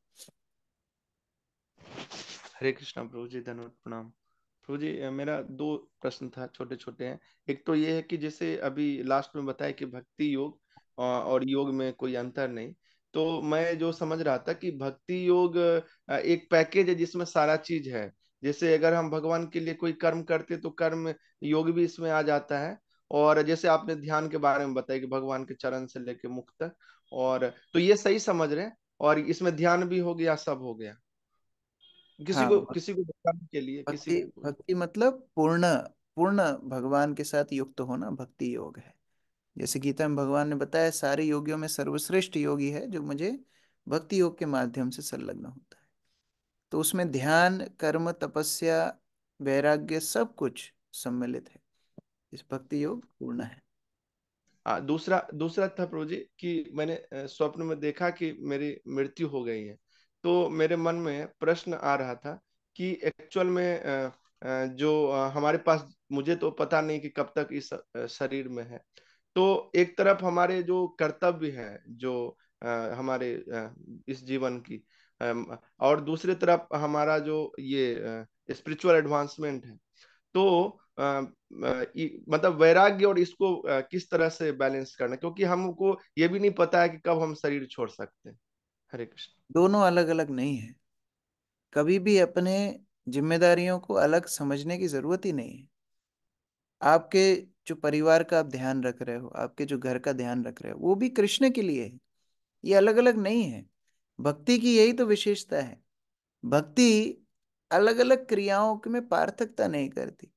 हरे कृष्ण प्रभु जी धन्यवाद प्रणाम प्रभु जी मेरा दो प्रश्न था छोटे छोटे हैं एक तो ये है कि जैसे अभी लास्ट में बताया कि भक्ति योग और योग में कोई अंतर नहीं तो मैं जो समझ रहा था कि भक्ति योग एक पैकेज है जिसमें सारा चीज है जैसे अगर हम भगवान के लिए कोई कर्म करते तो कर्म योग भी इसमें आ जाता है और जैसे आपने ध्यान के बारे में बताया कि भगवान के चरण से लेके मुक्त और तो ये सही समझ रहे हैं और इसमें ध्यान भी हो गया सब हो गया किसी हाँ, को किसी को भगवान के लिए भक्ति, किसी भक्ति मतलब पूर्ण पूर्ण भगवान के साथ युक्त होना भक्ति योग है जैसे गीता में भगवान ने बताया सारे योगियों में सर्वश्रेष्ठ योगी है जो मुझे भक्ति योग के माध्यम से संलग्न होता है तो उसमें ध्यान कर्म तपस्या वैराग्य सब कुछ सम्मिलित है इस भक्ति योग पूर्ण है आ, दूसरा दूसरा था प्रभु जी की मैंने स्वप्न में देखा कि मेरी मृत्यु हो गई है तो मेरे मन में प्रश्न आ रहा था कि एक्चुअल में जो हमारे पास मुझे तो पता नहीं कि कब तक इस शरीर में है तो एक तरफ हमारे जो कर्तव्य है जो आ, हमारे आ, इस जीवन की आ, और दूसरी तरफ हमारा जो ये स्पिरिचुअल एडवांसमेंट है तो आ, मतलब वैराग्य और इसको आ, किस तरह से बैलेंस करना क्योंकि हमको ये भी नहीं पता है कि कब हम शरीर छोड़ सकते हैं हरे कृष्ण दोनों अलग अलग नहीं है कभी भी अपने जिम्मेदारियों को अलग समझने की जरूरत ही नहीं है आपके जो परिवार का आप ध्यान रख रहे हो आपके जो घर का ध्यान रख रहे हो वो भी कृष्ण के लिए है ये अलग अलग नहीं है भक्ति की यही तो विशेषता है भक्ति अलग अलग क्रियाओं में पार्थकता नहीं करती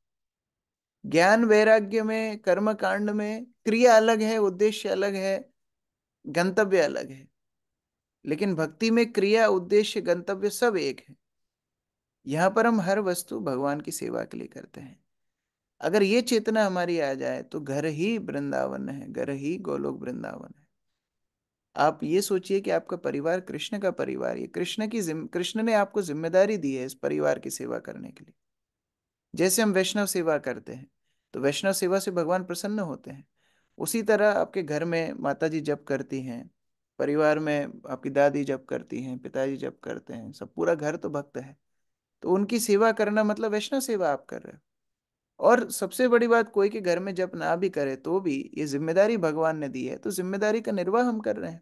ज्ञान वैराग्य में कर्म कांड में क्रिया अलग है उद्देश्य अलग है गंतव्य अलग है लेकिन भक्ति में क्रिया उद्देश्य गंतव्य सब एक है यहाँ पर हम हर वस्तु भगवान की सेवा के लिए करते हैं अगर ये चेतना हमारी आ जाए तो घर ही वृंदावन है घर ही गोलोक वृंदावन है आप ये सोचिए कि आपका परिवार कृष्ण का परिवार ये कृष्ण की कृष्ण ने आपको जिम्मेदारी दी है इस परिवार की सेवा करने के लिए जैसे हम वैष्णव सेवा करते हैं तो वैष्णव सेवा से भगवान प्रसन्न होते हैं उसी तरह आपके घर में माता जी जब करती हैं परिवार में आपकी दादी जब करती हैं पिताजी जब करते हैं सब पूरा घर तो भक्त है तो उनकी सेवा करना मतलब वैष्णव सेवा आप कर रहे हो और सबसे बड़ी बात कोई के घर में जब ना भी करे तो भी ये जिम्मेदारी भगवान ने दी है तो जिम्मेदारी का निर्वाह हम कर रहे हैं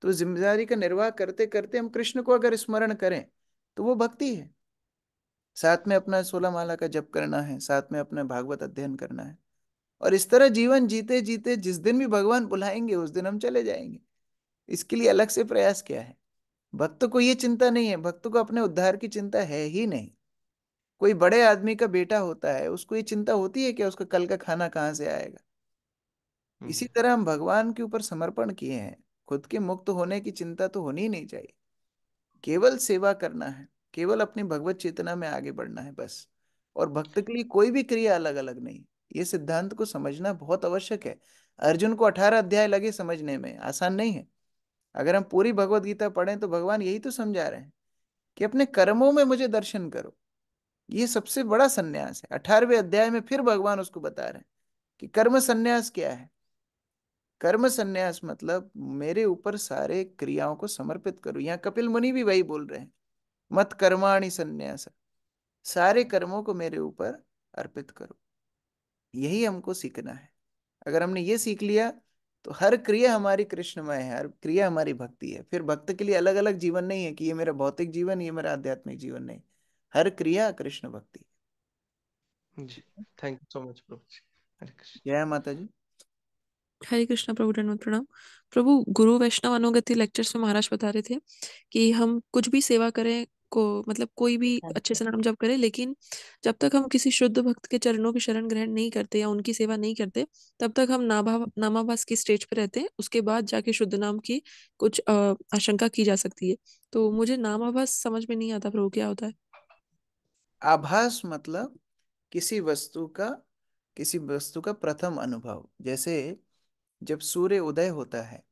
तो जिम्मेदारी का निर्वाह करते करते हम कृष्ण को अगर स्मरण करें तो वो भक्ति है साथ में अपना सोलह माला का जप करना है साथ में अपना भागवत अध्ययन करना है और इस तरह जीवन जीते जीते जिस दिन भी भगवान बुलाएंगे उस दिन हम चले जाएंगे इसके लिए अलग से प्रयास क्या है भक्त को ये चिंता नहीं है भक्त को अपने उद्धार की चिंता है ही नहीं कोई बड़े आदमी का बेटा होता है उसको ये चिंता होती है क्या उसका कल का खाना कहाँ से आएगा इसी हम्म। तरह हम भगवान के ऊपर समर्पण किए हैं खुद के मुक्त होने की चिंता तो होनी नहीं चाहिए केवल सेवा करना है केवल अपनी भगवत चेतना में आगे बढ़ना है बस और भक्त के लिए कोई भी क्रिया अलग अलग नहीं ये सिद्धांत को समझना बहुत आवश्यक है अर्जुन को अठारह अध्याय लगे समझने में आसान नहीं है अगर हम पूरी भगवत गीता पढ़ें तो भगवान यही तो समझा रहे हैं कि अपने कर्मों में मुझे दर्शन करो ये सबसे बड़ा सन्यास है अठारहवे अध्याय में फिर भगवान उसको बता रहे हैं कि कर्म सन्यास क्या है कर्म सन्यास मतलब मेरे ऊपर सारे क्रियाओं को समर्पित करो यहाँ कपिल मुनि भी वही बोल रहे हैं मत कर्माणी सन्यास सारे कर्मों को मेरे ऊपर अर्पित करो यही हमको सीखना है अगर हमने ये सीख लिया तो हर क्रिया हमारी कृष्णमय है हर क्रिया हमारी भक्ति है फिर भक्त के लिए अलग अलग जीवन नहीं है कि ये मेरा भौतिक जीवन ये मेरा आध्यात्मिक जीवन नहीं हर क्रिया Krishna Bhakti ji thank you so much प्रभु जी जय माता जी हरे कृष्ण प्रभु प्रणाम प्रभु गुरु वैष्णव अनुगति लेक्चर्स में महाराज बता रहे थे कि हम कुछ भी सेवा करें को मतलब कोई भी हाँ। अच्छे से नाम जब करें लेकिन जब तक हम किसी शुद्ध भक्त के चरणों की शरण ग्रहण नहीं करते या उनकी सेवा नहीं करते तब तक हम नाभा नामाभास की स्टेज पर रहते हैं उसके बाद जाके शुद्ध नाम की कुछ आशंका की जा सकती है तो मुझे नामाभास समझ में नहीं आता प्रभु क्या होता है आभास मतलब किसी वस्तु का किसी वस्तु का प्रथम अनुभव जैसे जब सूर्य उदय होता है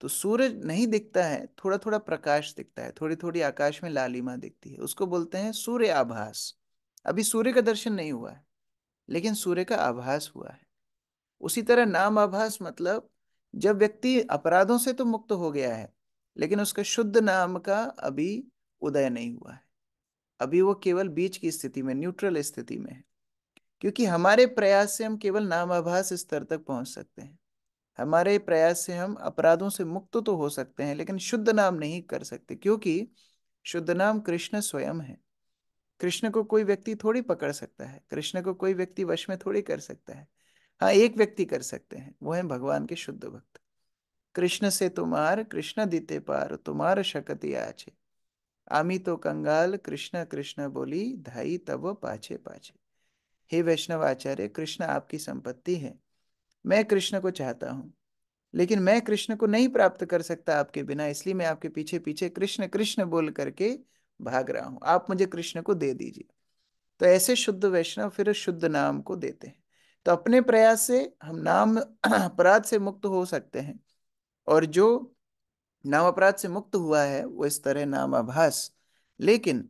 तो सूर्य नहीं दिखता है थोड़ा थोड़ा प्रकाश दिखता है थोड़ी थोड़ी आकाश में लालिमा दिखती है उसको बोलते हैं सूर्य आभास अभी सूर्य का दर्शन नहीं हुआ है लेकिन सूर्य का आभास हुआ है उसी तरह नाम आभास मतलब जब व्यक्ति अपराधों से तो मुक्त हो गया है लेकिन उसका शुद्ध नाम का अभी उदय नहीं हुआ है अभी वो केवल बीच की स्थिति में न्यूट्रल स्थिति में है क्योंकि हमारे प्रयास से हम केवल नामाभास स्तर तक पहुंच सकते हैं हमारे प्रयास से हम अपराधों से मुक्त तो हो सकते हैं लेकिन शुद्ध नाम नहीं कर सकते क्योंकि शुद्ध नाम कृष्ण स्वयं है कृष्ण को कोई व्यक्ति थोड़ी पकड़ सकता है कृष्ण को कोई व्यक्ति वश में थोड़ी कर सकता है हाँ एक व्यक्ति कर सकते हैं वो है भगवान के शुद्ध भक्त कृष्ण से तुम्हार कृष्ण दीते पार तुम्हार शकती आछे आमी तो कंगाल कृष्ण कृष्ण बोली धाई तब पाछे पाछे हे वैष्णव आचार्य कृष्ण आपकी संपत्ति है मैं कृष्ण को चाहता हूँ लेकिन मैं कृष्ण को नहीं प्राप्त कर सकता आपके बिना इसलिए मैं आपके पीछे पीछे कृष्ण कृष्ण बोल करके भाग रहा हूँ आप मुझे कृष्ण को दे दीजिए तो ऐसे शुद्ध वैष्णव फिर शुद्ध नाम को देते हैं तो अपने प्रयास से हम नाम अपराध से मुक्त हो सकते हैं और जो नाम अपराध से मुक्त हुआ है वो इस तरह नाम आभास लेकिन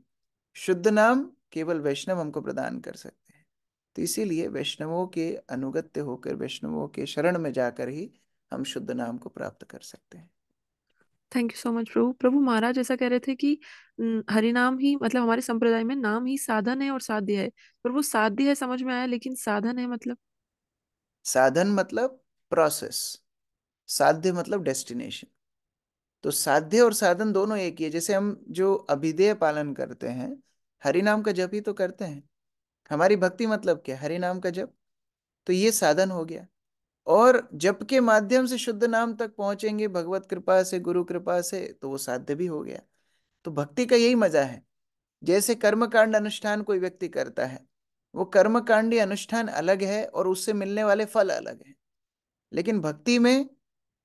शुद्ध नाम केवल वैष्णव हमको प्रदान कर सकते हैं तो इसीलिए वैष्णवों के अनुगत्य होकर वैष्णवों के शरण में जाकर ही हम शुद्ध नाम को प्राप्त कर सकते हैं थैंक यू सो मच प्रभु प्रभु महाराज ऐसा कह रहे थे कि हरिनाम ही मतलब हमारे संप्रदाय में नाम ही साधन है और साध्य है प्रभु साध्य है समझ में आया लेकिन साधन है मतलब साधन मतलब प्रोसेस साध्य मतलब डेस्टिनेशन तो साध्य और साधन दोनों एक ही है जैसे हम जो अभिधेय पालन करते हैं हरि नाम का जप ही तो करते हैं हमारी भक्ति मतलब क्या हरि नाम का जप तो ये साधन हो गया और जप के माध्यम से शुद्ध नाम तक पहुंचेंगे भगवत कृपा से गुरु कृपा से तो वो साध्य भी हो गया तो भक्ति का यही मजा है जैसे कर्मकांड अनुष्ठान कोई व्यक्ति करता है वो कर्मकांडी अनुष्ठान अलग है और उससे मिलने वाले फल अलग है लेकिन भक्ति में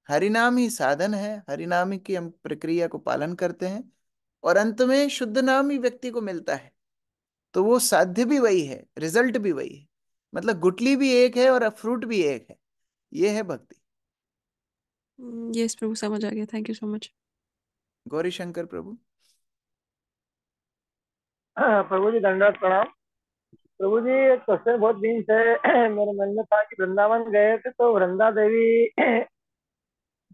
हरिनाम ही साधन है हरिनाम की हम प्रक्रिया को पालन करते हैं और अंत में शुद्ध नाम ही व्यक्ति को मिलता है तो वो साध्य भी वही है रिजल्ट भी वही है मतलब गुटली भी एक है और फ्रूट भी एक है ये है भक्ति हम्म, यस प्रभु समझ आ गया thank you so much Gauri Shankar प्रभु हाँ, प्रभु जी धन्यवाद प्रणाम प्रभु जी एक क्वेश्चन बहुत दिन से मेरे मन में था कि वृंदावन गए थे तो वृंदा देवी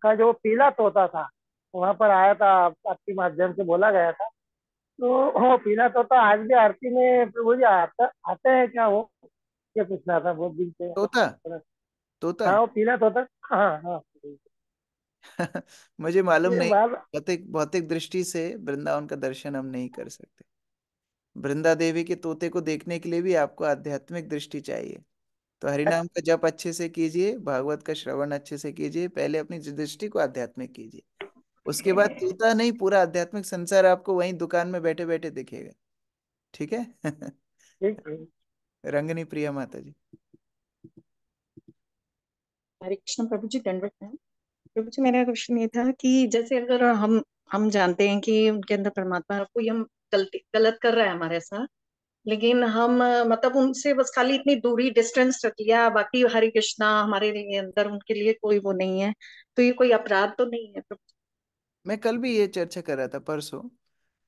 का जो पीला तोता था वहां पर आया था आपके माध्यम से बोला गया था तो वो पीला तोता आज भी आरती में प्रभु जी आता आते हैं क्या वो क्या पूछना था बहुत दिन से तोता तोता हाँ पीला तोता हाँ हाँ मुझे मालूम नहीं भौतिक भौतिक दृष्टि से वृंदावन का दर्शन हम नहीं कर सकते वृंदा देवी के तोते को देखने के लिए भी आपको आध्यात्मिक दृष्टि चाहिए तो हरि नाम का जप अच्छे से कीजिए भागवत का श्रवण अच्छे से कीजिए पहले अपनी दृष्टि को आध्यात्मिक कीजिए उसके बाद चूता हम्म। नहीं पूरा आध्यात्मिक संसार आपको वहीं दुकान में बैठे बैठे दिखेगा ठीक है रंगनी प्रिया माता जी हरे कृष्ण प्रभु जी दंडवत प्रभु जी मेरा क्वेश्चन ये था कि जैसे अगर हम हम जानते हैं कि उनके अंदर परमात्मा कोई हम गलती गलत कर रहा है हमारे साथ लेकिन हम मतलब उनसे बस खाली इतनी दूरी डिस्टेंस रख लिया बाकी हरे कृष्णा हमारे अंदर उनके लिए कोई वो नहीं है तो ये कोई अपराध तो नहीं है मैं कल भी ये चर्चा कर रहा था परसों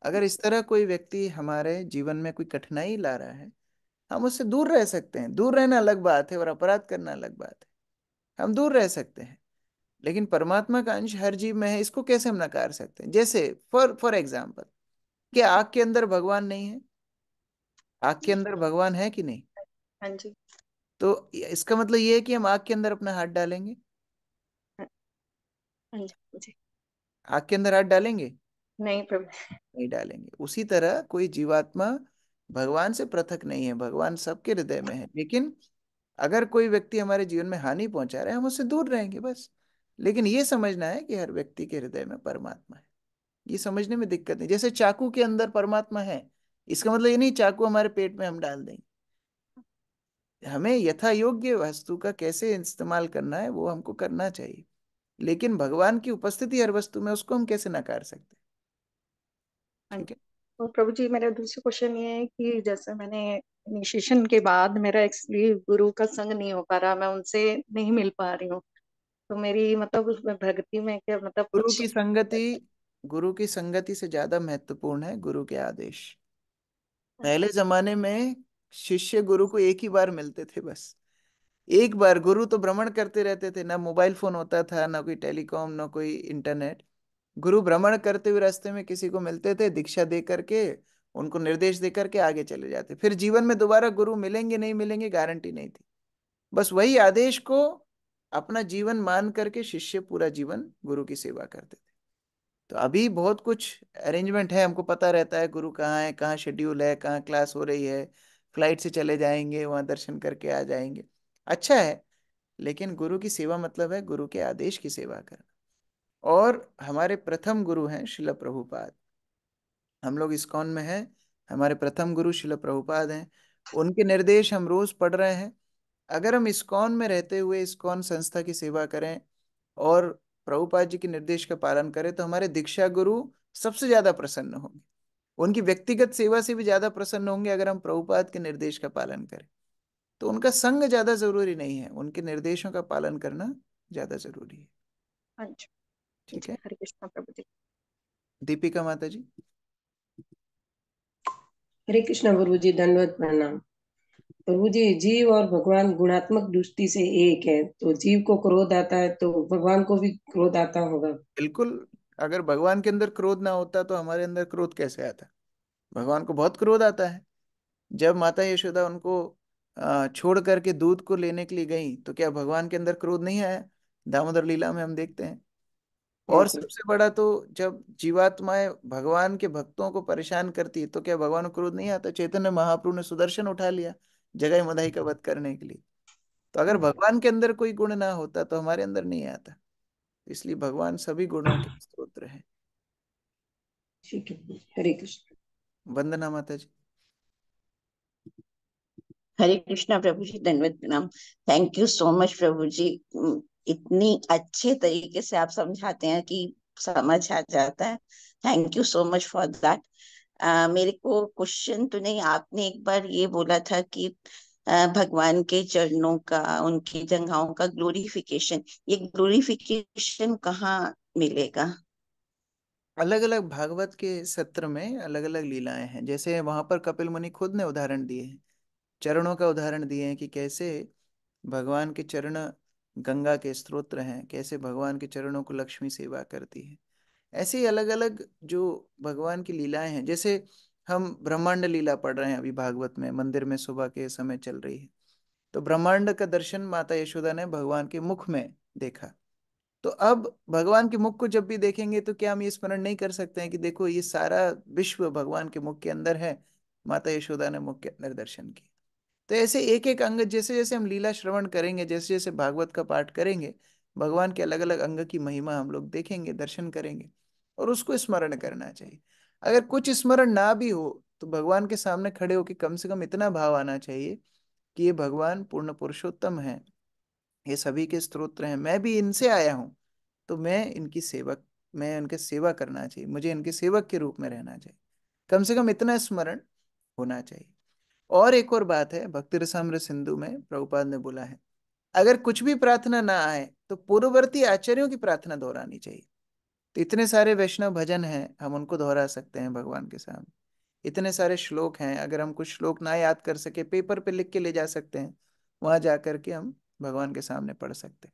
अगर इस तरह कोई व्यक्ति हमारे जीवन में कोई कठिनाई ला रहा है हम उससे दूर रह सकते हैं दूर रहना अलग बात है और अपराध करना अलग बात है हम दूर रह सकते हैं लेकिन परमात्मा का अंश हर जीव में है इसको कैसे हम नकार सकते हैं जैसे फॉर फॉर एग्जाम्पल क्या आग के अंदर भगवान नहीं है आग के अंदर भगवान है कि नहीं हाँ जी तो इसका मतलब ये है कि हम आग के अंदर अपना हाथ डालेंगे हाँ हाँ आग के अंदर हाथ डालेंगे नहीं प्रभु नहीं डालेंगे उसी तरह कोई जीवात्मा भगवान से पृथक नहीं है भगवान सबके हृदय में है लेकिन अगर कोई व्यक्ति हमारे जीवन में हानि पहुंचा रहा है हम उससे दूर रहेंगे बस लेकिन ये समझना है कि हर व्यक्ति के हृदय में परमात्मा है ये समझने में दिक्कत नहीं जैसे चाकू के अंदर परमात्मा है इसका मतलब ये नहीं चाकू हमारे पेट में हम डाल देंगे हमें यथा योग्य वस्तु का कैसे इस्तेमाल करना है वो हमको करना चाहिए लेकिन भगवान की उपस्थिति हर वस्तु में उसको हम कैसे नकार सकते और तो प्रभु जी मेरा दूसरा क्वेश्चन ये है कि जैसे मैंने इनिशिएशन के बाद मेरा एक्चुअली गुरु का संग नहीं हो पा रहा मैं उनसे नहीं मिल पा रही हूँ तो मेरी मतलब भक्ति में क्या मतलब गुरु की संगति गुरु की संगति से ज्यादा महत्वपूर्ण है गुरु के आदेश हाँ। पहले जमाने में शिष्य गुरु को एक ही बार मिलते थे बस एक बार गुरु तो भ्रमण करते रहते थे ना मोबाइल फोन होता था ना कोई टेलीकॉम ना कोई इंटरनेट गुरु भ्रमण करते हुए रास्ते में किसी को मिलते थे दीक्षा दे करके उनको निर्देश दे करके आगे चले जाते फिर जीवन में दोबारा गुरु मिलेंगे नहीं मिलेंगे गारंटी नहीं थी बस वही आदेश को अपना जीवन मान करके शिष्य पूरा जीवन गुरु की सेवा करते तो अभी बहुत कुछ अरेंजमेंट है हमको पता रहता है गुरु कहाँ है कहाँ शेड्यूल है कहाँ क्लास हो रही है फ्लाइट से चले जाएंगे वहाँ दर्शन करके आ जाएंगे अच्छा है लेकिन गुरु की सेवा मतलब है गुरु के आदेश की सेवा करना और हमारे प्रथम गुरु हैं शिल प्रभुपाद हम लोग इस्कॉन में हैं हमारे प्रथम गुरु शिल प्रभुपाद हैं उनके निर्देश हम रोज पढ़ रहे हैं अगर हम इस्कॉन में रहते हुए इस्कॉन संस्था की सेवा करें और प्रभुपाद जी के निर्देश का पालन करें तो हमारे दीक्षा गुरु सबसे ज्यादा प्रसन्न होंगे उनकी व्यक्तिगत सेवा से भी ज्यादा प्रसन्न होंगे अगर हम प्रभुपाद के निर्देश का पालन करें तो उनका संग ज्यादा जरूरी नहीं है उनके निर्देशों का पालन करना ज्यादा जरूरी है हाँ ठीक है दीपिका माता जी हरे कृष्ण गुरु जी धन्यवाद प्रणाम प्रभु तो जी जीव और भगवान गुणात्मक दृष्टि से एक है तो जीव को क्रोध आता है तो भगवान को भी क्रोध आता होगा बिल्कुल अगर भगवान के अंदर क्रोध ना होता तो हमारे अंदर क्रोध कैसे आता भगवान को बहुत क्रोध आता है जब माता यशोदा उनको छोड़ करके दूध को लेने के लिए गई तो क्या भगवान के अंदर क्रोध नहीं आया दामोदर लीला में हम देखते हैं और सबसे बड़ा तो जब जीवात्माएं भगवान के भक्तों को परेशान करती है तो क्या भगवान को क्रोध नहीं आता चैतन्य महाप्रभु ने सुदर्शन उठा लिया जगह मदाई का वध करने के लिए तो अगर हम्म। भगवान के अंदर कोई गुण ना होता तो हमारे अंदर नहीं आता इसलिए भगवान सभी गुणों के हम्म। स्त्रोत्र है हरे कृष्ण वंदना माता जी हरे कृष्णा प्रभु जी धन्यवाद प्रणाम थैंक यू सो मच प्रभु जी इतनी अच्छे तरीके से आप समझाते हैं कि समझ आ जाता है thank you so much for that ah, मेरे को क्वेश्चन तो नहीं आपने एक बार ये बोला था कि भगवान के चरणों का उनकी जंगाओं का ग्लोरिफिकेशन ये ग्लोरिफिकेशन कहाँ मिलेगा अलग अलग भागवत के सत्र में अलग अलग लीलाएं हैं जैसे वहां पर कपिल मुनि खुद ने उदाहरण दिए हैं चरणों का उदाहरण दिए हैं कि कैसे भगवान के चरण गंगा के स्त्रोत्र हैं कैसे भगवान के चरणों को लक्ष्मी सेवा करती है ऐसे ही अलग अलग जो भगवान की लीलाएं हैं जैसे हम ब्रह्मांड लीला पढ़ रहे हैं अभी भागवत में मंदिर में सुबह के समय चल रही है तो ब्रह्मांड का दर्शन माता यशोदा ने भगवान के मुख में देखा तो अब भगवान के मुख को जब भी देखेंगे तो क्या हम ये स्मरण नहीं कर सकते हैं कि देखो ये सारा विश्व भगवान के मुख के अंदर है माता यशोदा ने मुख के अंदर दर्शन किया तो ऐसे एक एक अंग जैसे जैसे हम लीला श्रवण करेंगे जैसे जैसे भागवत का पाठ करेंगे भगवान के अलग अलग अंग की महिमा हम लोग देखेंगे दर्शन करेंगे और उसको स्मरण करना चाहिए अगर कुछ स्मरण ना भी हो तो भगवान के सामने खड़े होकर कम से कम इतना भाव आना चाहिए कि ये भगवान पूर्ण पुरुषोत्तम है ये सभी के स्त्रोत्र हैं मैं भी इनसे आया हूँ तो मैं इनकी सेवक मैं उनके सेवा करना चाहिए मुझे इनके सेवक के रूप में रहना चाहिए कम से कम इतना स्मरण होना चाहिए और एक और बात है भक्ति रसाम्र सिंधु में प्रभुपाद ने बोला है अगर कुछ भी प्रार्थना ना आए तो पूर्ववर्ती आचार्यों की प्रार्थना दोहरानी चाहिए तो इतने सारे वैष्णव भजन हैं हम उनको दोहरा सकते हैं भगवान के सामने इतने सारे श्लोक हैं अगर हम कुछ श्लोक ना याद कर सके पेपर पे लिख के ले जा सकते हैं वहां जा करके हम भगवान के सामने पढ़ सकते हैं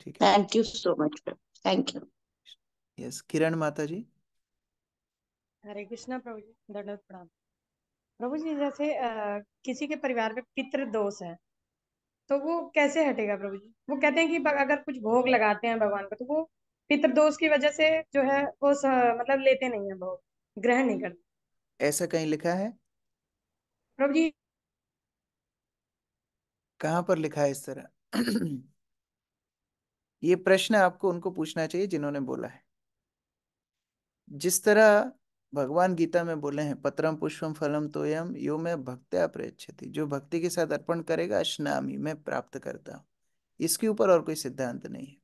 ठीक है thank you so much thank you yes Kiran माता जी हरे कृष्णा प्रभु जी दंडवत प्रणाम प्रभु जी जैसे आ, किसी के परिवार में पितृ दोष है तो वो कैसे हटेगा प्रभु जी वो कहते हैं कि अगर कुछ भोग लगाते हैं भगवान को तो वो पितृदोष की वजह से जो है वो मतलब लेते नहीं है बहुत ग्रहण नहीं करते ऐसा कहीं लिखा है प्रभु जी कहाँ पर लिखा है इस तरह ये प्रश्न आपको उनको पूछना चाहिए जिन्होंने बोला है जिस तरह भगवान गीता में बोले हैं पत्रम पुष्पम फलम तोयम यो मैं भक्त्या प्रयच्छति जो भक्ति के साथ अर्पण करेगा अश्नामी मैं प्राप्त करता हूँ इसके ऊपर और कोई सिद्धांत नहीं है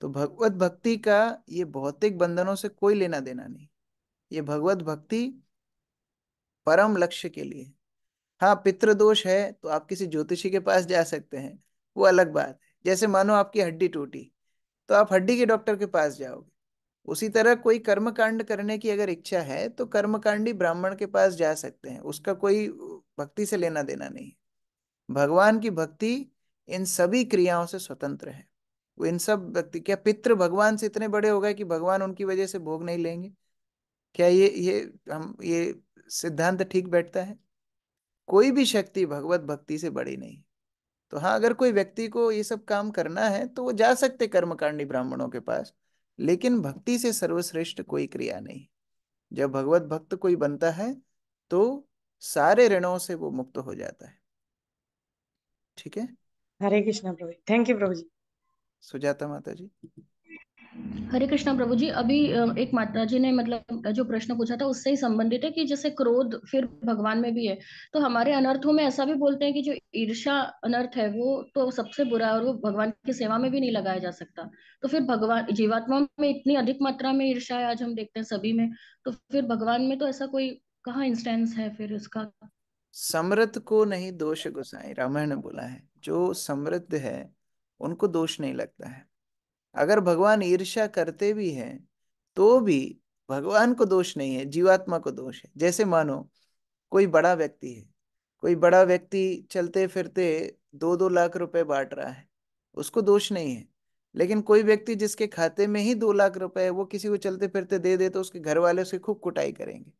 तो भगवत भक्ति का ये भौतिक बंधनों से कोई लेना देना नहीं ये भगवत भक्ति परम लक्ष्य के लिए हाँ पितृदोष है तो आप किसी ज्योतिषी के पास जा सकते हैं वो अलग बात है जैसे मानो आपकी हड्डी टूटी तो आप हड्डी के डॉक्टर के पास जाओगे उसी तरह कोई कर्मकांड करने की अगर इच्छा है तो कर्मकांडी ब्राह्मण के पास जा सकते हैं उसका कोई भक्ति से लेना देना नहीं भगवान की भक्ति इन सभी क्रियाओं से स्वतंत्र है इन सब व्यक्ति क्या पितृ भगवान से इतने बड़े हो गए कि भगवान उनकी वजह से भोग नहीं लेंगे क्या ये ये हम ये सिद्धांत ठीक बैठता है कोई भी शक्ति भगवत भक्ति से बड़ी नहीं तो हाँ अगर कोई व्यक्ति को ये सब काम करना है तो वो जा सकते कर्मकांडी ब्राह्मणों के पास लेकिन भक्ति से सर्वश्रेष्ठ कोई क्रिया नहीं जब भगवत भक्त कोई बनता है तो सारे ऋणों से वो मुक्त हो जाता है ठीक है हरे कृष्णा प्रभु थैंक यू प्रभु जी सुजाता माता जी हरे कृष्णा प्रभु जी अभी एक माता जी ने मतलब जो प्रश्न पूछा था उससे ही संबंधित है कि जैसे क्रोध फिर भगवान में भी है तो हमारे अनर्थों में ऐसा भी बोलते हैं कि जो ईर्षा अनर्थ है वो तो सबसे बुरा और वो भगवान की सेवा में भी नहीं लगाया जा सकता तो फिर भगवान जीवात्मा में इतनी अधिक मात्रा में ईर्षा है आज हम देखते हैं सभी में तो फिर भगवान में तो ऐसा कोई कहा इंस्टेंस है फिर उसका समृद्ध को नहीं दोष गुसाई रामायण बोला है जो समृद्ध है उनको दोष नहीं लगता है अगर भगवान ईर्ष्या करते भी हैं तो भी भगवान को दोष नहीं है जीवात्मा को दोष है जैसे मानो कोई बड़ा व्यक्ति है कोई बड़ा व्यक्ति चलते फिरते दो दो लाख रुपए बांट रहा है उसको दोष नहीं है लेकिन कोई व्यक्ति जिसके खाते में ही दो लाख रुपए है वो किसी को चलते फिरते दे दे तो उसके घर वाले उसकी खूब कुटाई करेंगे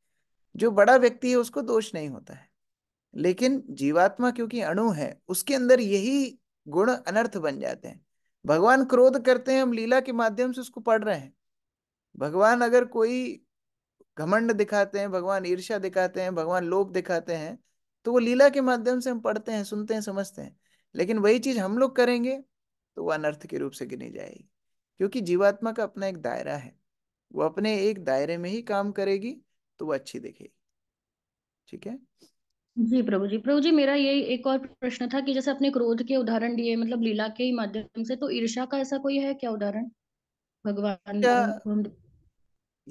जो बड़ा व्यक्ति है उसको दोष नहीं होता है लेकिन जीवात्मा क्योंकि अणु है उसके अंदर यही गुण अनर्थ बन जाते हैं भगवान क्रोध करते हैं हम लीला के माध्यम से उसको पढ़ रहे हैं भगवान अगर कोई घमंड दिखाते हैं भगवान ईर्ष्या दिखाते हैं भगवान लोभ दिखाते हैं तो वो लीला के माध्यम से हम पढ़ते हैं सुनते हैं समझते हैं लेकिन वही चीज हम लोग करेंगे तो वो अनर्थ के रूप से गिनी जाएगी क्योंकि जीवात्मा का अपना एक दायरा है वो अपने एक दायरे में ही काम करेगी तो वो अच्छी दिखेगी ठीक है जी प्रभु जी प्रभु जी मेरा ये एक और प्रश्न था कि जैसे अपने क्रोध के उदाहरण दिए मतलब लीला के ही माध्यम से तो ईर्षा का ऐसा कोई है क्या उदाहरण भगवान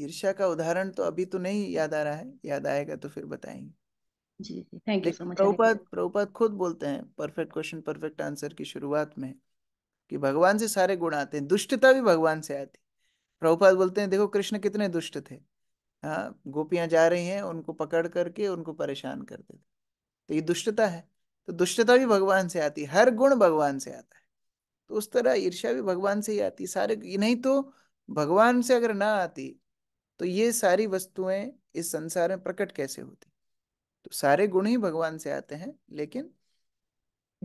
ईर्षा का उदाहरण तो अभी तो नहीं याद आ रहा है याद आएगा तो फिर बताएंगे प्रभुपाद प्रभुपाद खुद बोलते हैं परफेक्ट क्वेश्चन परफेक्ट आंसर की शुरुआत में कि भगवान से सारे गुण आते हैं दुष्टता भी भगवान से आती प्रभुपाद बोलते हैं देखो कृष्ण कितने दुष्ट थे हाँ गोपियां जा रही हैं उनको पकड़ करके उनको परेशान करते थे तो ये दुष्टता है तो दुष्टता भी भगवान से आती है हर गुण भगवान से आता है तो उस तरह ईर्ष्या भी भगवान से ही आती सारे नहीं तो भगवान से अगर ना आती तो ये सारी वस्तुएं इस संसार में प्रकट कैसे होती तो सारे गुण ही भगवान से आते हैं लेकिन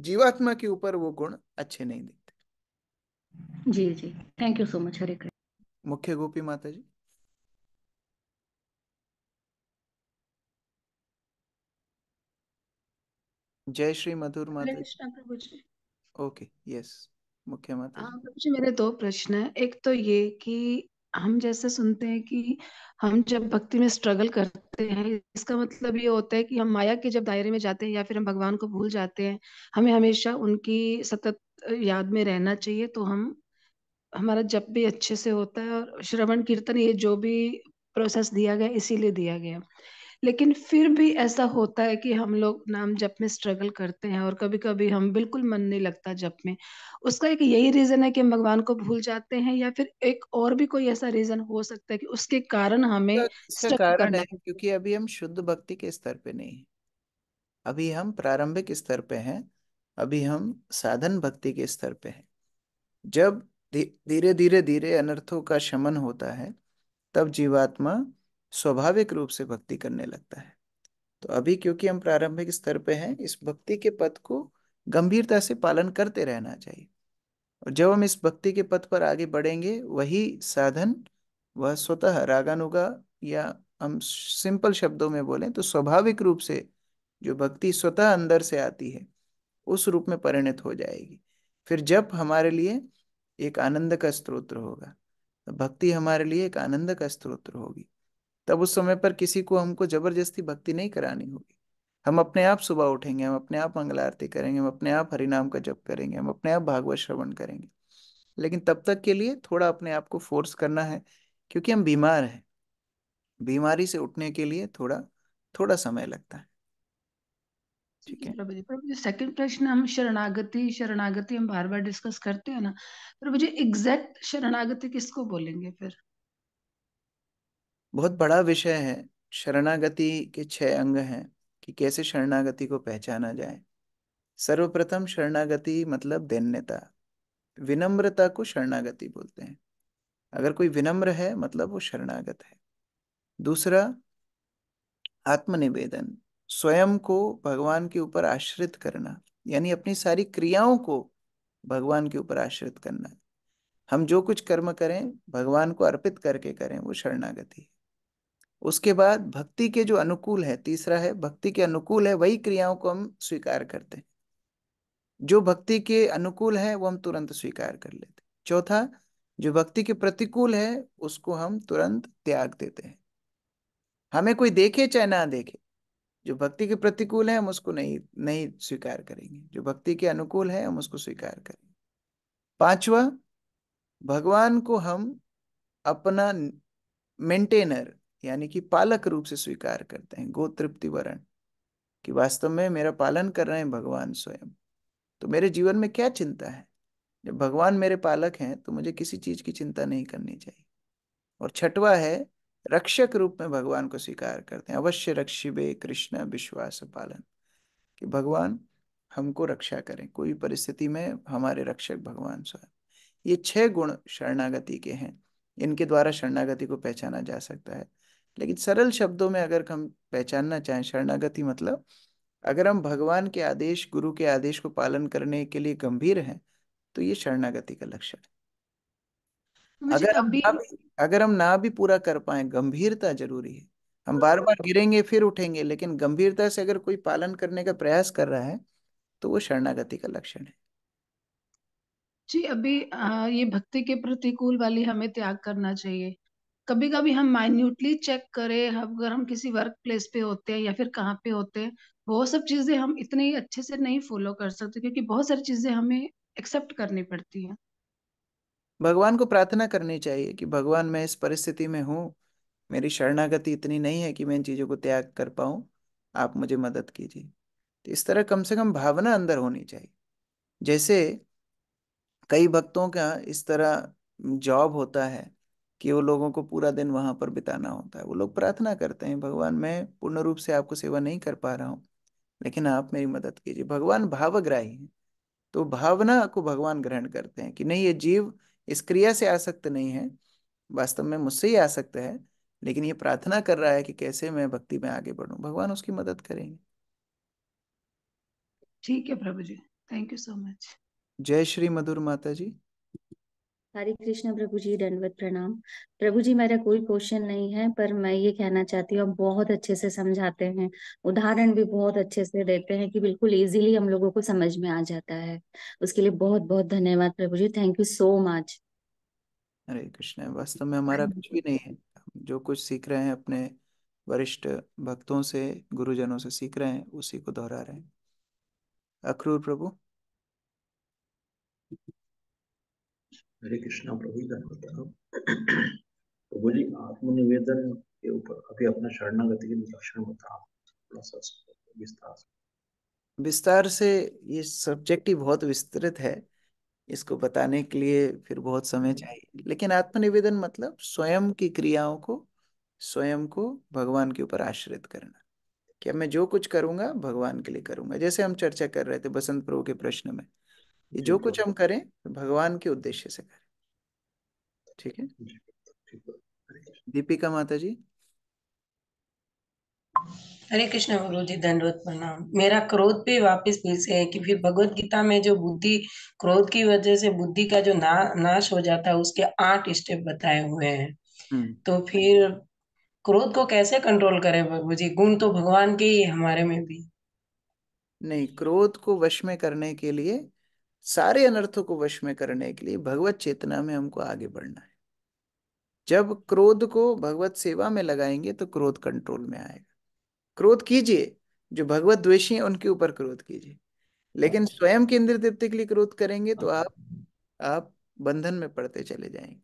जीवात्मा के ऊपर वो गुण अच्छे नहीं दिखते जी जी thank you so much Hare Krishna Mukhya Gopi माता जी जय श्री मधुर माता कृष्णा प्रभु जी ओके यस मुख्य माता हाँ, मेरे दो प्रश्न है एक तो ये कि हम जैसे सुनते हैं कि हम जब भक्ति में स्ट्रगल करते हैं इसका मतलब ये होता है कि हम माया के जब दायरे में जाते हैं या फिर हम भगवान को भूल जाते हैं हमें हमेशा उनकी सतत याद में रहना चाहिए तो हम हमारा जब भी अच्छे से होता है और श्रवण कीर्तन ये जो भी प्रोसेस दिया गया इसीलिए दिया गया लेकिन फिर भी ऐसा होता है कि हम लोग नाम जप में स्ट्रगल करते हैं और कभी कभी हम बिल्कुल मन नहीं लगता जप में उसका एक यही रीज़न है कि हम भगवान को भूल जाते हैं या फिर एक और भी कोई ऐसा रीज़न हो सकता है कि उसके कारण हमें तो कारण है क्योंकि अभी हम शुद्ध भक्ति के स्तर पे नहीं अभी हम प्रारंभिक स्तर पे हैं अभी हम साधन भक्ति के स्तर पे हैं जब धीरे धीरे धीरे अनर्थों का शमन होता है तब जीवात्मा स्वाभाविक रूप से भक्ति करने लगता है तो अभी क्योंकि हम प्रारंभिक स्तर पे हैं इस भक्ति के पद को गंभीरता से पालन करते रहना चाहिए और जब हम इस भक्ति के पद पर आगे बढ़ेंगे वही साधन वह स्वतः रागानुगा या हम सिंपल शब्दों में बोलें तो स्वाभाविक रूप से जो भक्ति स्वतः अंदर से आती है उस रूप में परिणत हो जाएगी फिर जब हमारे लिए एक आनंद का स्त्रोत्र होगा भक्ति हमारे लिए एक आनंद का स्त्रोत्र होगी तब उस समय पर किसी को हमको जबरदस्ती भक्ति नहीं करानी होगी हम अपने आप सुबह उठेंगे हम अपने आप मंगल आरती करेंगे हम अपने आप हरिनाम का जप करेंगे हम अपने आप भागवत श्रवण करेंगे लेकिन तब तक के लिए थोड़ा अपने आप को फोर्स करना है क्योंकि हम बीमार हैं बीमारी से उठने के लिए थोड़ा थोड़ा समय लगता है सेकंड प्रश्न हम शरणागति शरणागति हम बार बार डिस्कस करते हैं ना प्रभु जी एग्जैक्ट शरणागति किसको बोलेंगे फिर बहुत बड़ा विषय है शरणागति के छह अंग हैं कि कैसे शरणागति को पहचाना जाए सर्वप्रथम शरणागति मतलब दैन्यता विनम्रता को शरणागति बोलते हैं अगर कोई विनम्र है मतलब वो शरणागत है दूसरा आत्मनिवेदन स्वयं को भगवान के ऊपर आश्रित करना यानी अपनी सारी क्रियाओं को भगवान के ऊपर आश्रित करना हम जो कुछ कर्म करें भगवान को अर्पित करके करें वो शरणागति है उसके बाद भक्ति के जो अनुकूल है तीसरा है भक्ति के अनुकूल है वही क्रियाओं को हम स्वीकार करते हैं जो भक्ति के अनुकूल है वो हम तुरंत स्वीकार कर लेते चौथा जो भक्ति के प्रतिकूल है उसको हम तुरंत त्याग देते हैं हमें कोई देखे चाहे ना देखे जो भक्ति के प्रतिकूल है हम उसको नहीं नहीं स्वीकार करेंगे जो भक्ति के अनुकूल है हम उसको स्वीकार करेंगे पांचवा भगवान को हम अपना मेंटेनर यानी कि पालक रूप से स्वीकार करते हैं गो तृप्ति वरण कि वास्तव में मेरा पालन कर रहे हैं भगवान स्वयं तो मेरे जीवन में क्या चिंता है जब भगवान मेरे पालक हैं तो मुझे किसी चीज की चिंता नहीं करनी चाहिए और छठवा है रक्षक रूप में भगवान को स्वीकार करते हैं अवश्य रक्षिबे कृष्ण विश्वास पालन कि भगवान हमको रक्षा करें कोई परिस्थिति में हमारे रक्षक भगवान स्वयं ये छह गुण शरणागति के हैं इनके द्वारा शरणागति को पहचाना जा सकता है लेकिन सरल शब्दों में अगर हम पहचानना चाहें शरणागति मतलब अगर हम भगवान के आदेश गुरु के आदेश को पालन करने के लिए गंभीर हैं तो ये शरणागति का लक्षण है अगर हम ना भी अगर हम ना भी पूरा कर पाए गंभीरता जरूरी है हम बार बार गिरेंगे फिर उठेंगे लेकिन गंभीरता से अगर कोई पालन करने का प्रयास कर रहा है तो वो शरणागति का लक्षण है जी अभी आ, ये भक्ति के प्रतिकूल वाली हमें त्याग करना चाहिए कभी कभी हम माइन्यूटली चेक करें हम अगर हम किसी वर्क प्लेस पे होते हैं या फिर कहाँ पे होते हैं वो सब चीजें हम इतने अच्छे से नहीं फॉलो कर सकते क्योंकि बहुत सारी चीजें हमें एक्सेप्ट करनी पड़ती है भगवान को प्रार्थना करनी चाहिए कि भगवान मैं इस परिस्थिति में हूँ मेरी शरणागति इतनी नहीं है कि मैं इन चीज़ों को त्याग कर पाऊँ आप मुझे मदद कीजिए तो इस तरह कम से कम भावना अंदर होनी चाहिए जैसे कई भक्तों का इस तरह जॉब होता है कि वो लोगों को पूरा दिन वहां पर बिताना होता है वो लोग प्रार्थना करते हैं भगवान मैं पूर्ण रूप से आपको सेवा नहीं कर पा रहा हूँ लेकिन आप मेरी मदद कीजिए भगवान भावग्राही है तो भावना को भगवान ग्रहण करते हैं कि नहीं ये जीव इस क्रिया से आसक्त नहीं है वास्तव में मुझसे ही आसक्त है लेकिन ये प्रार्थना कर रहा है कि कैसे मैं भक्ति में आगे बढ़ूं भगवान उसकी मदद करेंगे ठीक है प्रभु जी थैंक यू सो मच जय श्री मधुर माता जी हरे कृष्ण प्रभु जी दंडवत प्रणाम प्रभु जी मेरा कोई क्वेश्चन नहीं है पर मैं ये कहना चाहती हूँ आप बहुत अच्छे से समझाते हैं उदाहरण भी बहुत अच्छे से देते हैं कि बिल्कुल इजीली हम लोगों को समझ में आ जाता है उसके लिए बहुत बहुत धन्यवाद प्रभु जी thank you so much Hare Krishna वास्तव में हमारा कुछ भी नहीं है जो कुछ सीख रहे हैं अपने वरिष्ठ भक्तों से गुरुजनों से सीख रहे हैं उसी को दोहरा रहे हैं अक्रूर प्रभु हरे कृष्णा प्रभु तो जी आत्मनिवेदन के ऊपर अभी अपना शरणागति के लक्षण बताओ विस्तार से विस्तार से ये सब्जेक्ट ही बहुत विस्तृत है इसको बताने के लिए फिर बहुत समय चाहिए लेकिन आत्मनिवेदन मतलब स्वयं की क्रियाओं को स्वयं को भगवान के ऊपर आश्रित करना क्या मैं जो कुछ करूंगा भगवान के लिए करूंगा जैसे हम चर्चा कर रहे थे बसंत प्रभु के प्रश्न में ये जो कुछ हम करें भगवान के उद्देश्य से करें ठीक है दीपिका माता जी हरे कृष्ण गुरु जी दंडवत प्रणाम मेरा क्रोध भी वापस फिर से है कि फिर भगवत गीता में जो बुद्धि क्रोध की वजह से बुद्धि का जो ना, नाश हो जाता है उसके आठ स्टेप बताए हुए हैं हम्म। तो फिर क्रोध को कैसे कंट्रोल करें प्रभु जी गुण तो भगवान के ही हमारे में भी नहीं क्रोध को वश में करने के लिए सारे अनर्थों को वश में करने के लिए भगवत चेतना में हमको आगे बढ़ना है जब क्रोध को भगवत सेवा में लगाएंगे तो क्रोध कंट्रोल में आएगा क्रोध कीजिए जो भगवत द्वेषी है उनके ऊपर क्रोध कीजिए लेकिन अच्छा। स्वयं के इंद्र तृप्ति के लिए क्रोध करेंगे तो हाँ। आप आप बंधन में पड़ते चले जाएंगे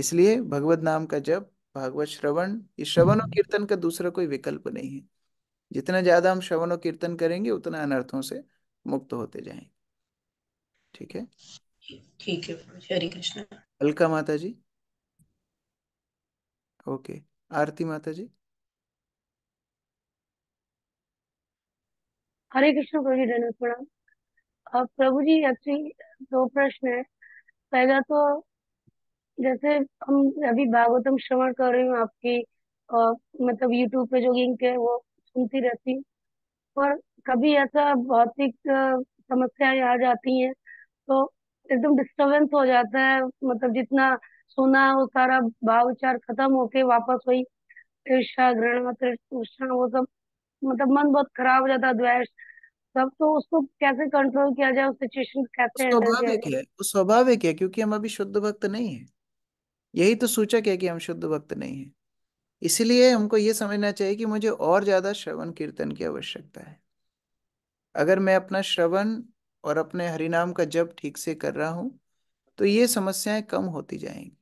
इसलिए भगवत नाम का जब भागवत श्रवण ये श्रवण और कीर्तन का दूसरा कोई विकल्प नहीं है जितना ज्यादा हम श्रवण और कीर्तन करेंगे उतना अनर्थों से मुक्त होते जाएंगे ठीक है ठीक है हरे कृष्णा अलका माता जी ओके आरती माता जी हरे कृष्ण प्रभु जी प्रणाम अब प्रभु जी एक्चुअली दो प्रश्न है पहला तो जैसे हम अभी भागवतम श्रवण कर रही हूँ आपकी और मतलब यूट्यूब पे जो लिंक है वो सुनती रहती हूँ पर कभी ऐसा भौतिक समस्याएं आ जाती हैं तो एकदम डिस्टर्बेंस हो जाता है मतलब जितना सुना है वो सारा भाव विचार खत्म होके वापस वही ईर्ष्या घृणा मतलब तृष्णा वो सब मतलब मन बहुत खराब हो जाता है द्वेष सब तो उसको कैसे कंट्रोल किया जाए उस सिचुएशन को कैसे हैंडल किया स्वाभाविक जाए है वो स्वाभाविक है क्योंकि हम अभी शुद्ध भक्त नहीं है यही तो सूचक है कि हम शुद्ध भक्त नहीं है इसीलिए हमको ये समझना चाहिए कि मुझे और ज्यादा श्रवण कीर्तन की आवश्यकता है अगर मैं अपना श्रवण और अपने हरिनाम का जब ठीक से कर रहा हूँ तो ये समस्याएं कम होती जाएंगी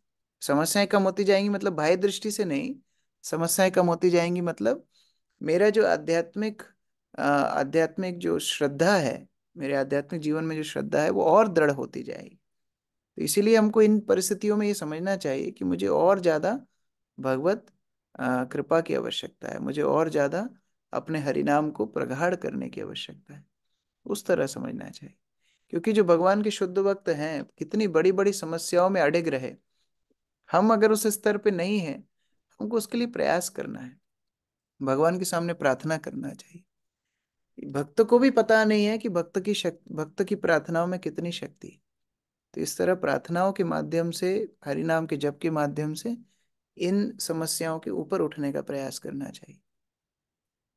समस्याएं कम होती जाएंगी मतलब भाई दृष्टि से नहीं समस्याएं कम होती जाएंगी मतलब मेरा जो आध्यात्मिक आध्यात्मिक जो श्रद्धा है मेरे आध्यात्मिक जीवन में जो श्रद्धा है वो और दृढ़ होती जाएगी तो इसीलिए हमको इन परिस्थितियों में ये समझना चाहिए कि मुझे और ज़्यादा भगवत कृपा की आवश्यकता है मुझे और ज़्यादा अपने हरिनाम को प्रगाढ़ करने की आवश्यकता है उस तरह समझना चाहिए क्योंकि जो भगवान के शुद्ध भक्त हैं कितनी बड़ी बड़ी समस्याओं में अड़िग रहे हम अगर उस स्तर पे नहीं है हमको उसके लिए प्रयास करना है भगवान के सामने प्रार्थना करना चाहिए भक्त को भी पता नहीं है कि भक्त की शक्ति भक्त की प्रार्थनाओं में कितनी शक्ति है तो इस तरह प्रार्थनाओं के माध्यम से हरिनाम के जप के माध्यम से इन समस्याओं के ऊपर उठने का प्रयास करना चाहिए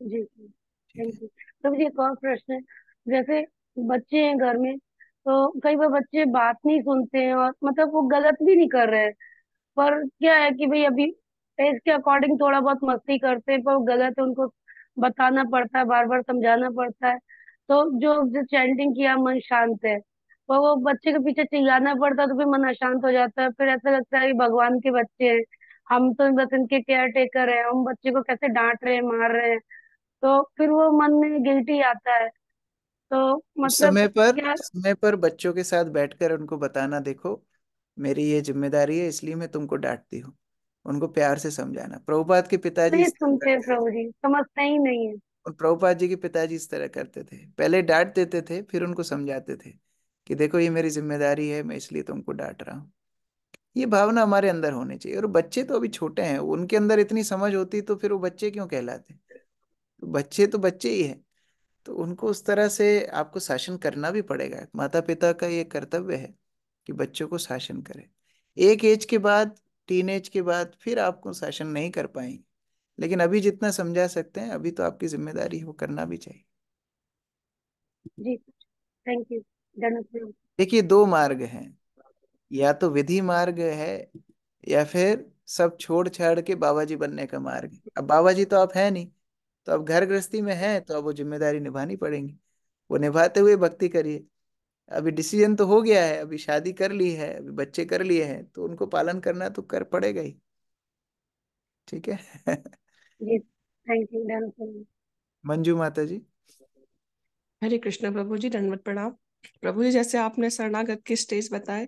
जी जी, जी। तो मुझे एक और प्रश्न है जैसे बच्चे हैं घर में तो कई बार बच्चे बात नहीं सुनते हैं और मतलब वो गलत भी नहीं कर रहे हैं पर क्या है कि भाई अभी एज के अकॉर्डिंग थोड़ा बहुत मस्ती करते हैं पर वो गलत है उनको बताना पड़ता है बार बार समझाना पड़ता है तो जो जो चैंटिंग किया मन शांत है पर वो बच्चे के पीछे चिल्लाना पड़ता है तो फिर मन अशांत हो जाता है फिर ऐसा लगता है कि भगवान के बच्चे हैं हम तो बस इनके केयर टेकर हैं हम बच्चे को कैसे डांट रहे हैं मार रहे हैं तो फिर वो मन में गिल्टी आता है तो मतलब समय पर क्या समय पर बच्चों के साथ बैठकर उनको बताना देखो मेरी ये जिम्मेदारी है इसलिए मैं तुमको डांटती हूँ उनको प्यार से समझाना प्रभुपाद के पिताजी नहीं इस तरह सुनते करते प्रभु जी समझते ही नहीं है और प्रभुपाद जी के पिताजी इस तरह करते थे पहले डांट देते थे फिर उनको समझाते थे कि देखो ये मेरी जिम्मेदारी है मैं इसलिए तुमको डांट रहा हूँ ये भावना हमारे अंदर होनी चाहिए और बच्चे तो अभी छोटे हैं उनके अंदर इतनी समझ होती तो फिर वो बच्चे क्यों कहलाते तो बच्चे तो बच्चे ही है तो उनको उस तरह से आपको शासन करना भी पड़ेगा माता पिता का ये कर्तव्य है कि बच्चों को शासन करें एक एज के बाद टीन एज के बाद फिर आपको शासन नहीं कर पाएंगे लेकिन अभी जितना समझा सकते हैं अभी तो आपकी जिम्मेदारी है वो करना भी चाहिए जी थैंक यू देखिए दो मार्ग हैं या तो विधि मार्ग है या फिर सब छोड़ छाड़ के बाबा जी बनने का मार्ग अब बाबा जी तो आप है नहीं तो अब घर गृहस्थी में है तो अब वो जिम्मेदारी निभानी पड़ेगी वो निभाते हुए भक्ति करिए अभी डिसीजन तो हो गया है अभी शादी कर ली है अभी बच्चे कर लिए हैं तो उनको पालन करना तो कर पड़ेगा ही ठीक है मंजू माता जी हरे कृष्ण प्रभु जी दंडवत प्रणाम प्रभु जी जैसे आपने शरणागत के स्टेज बताए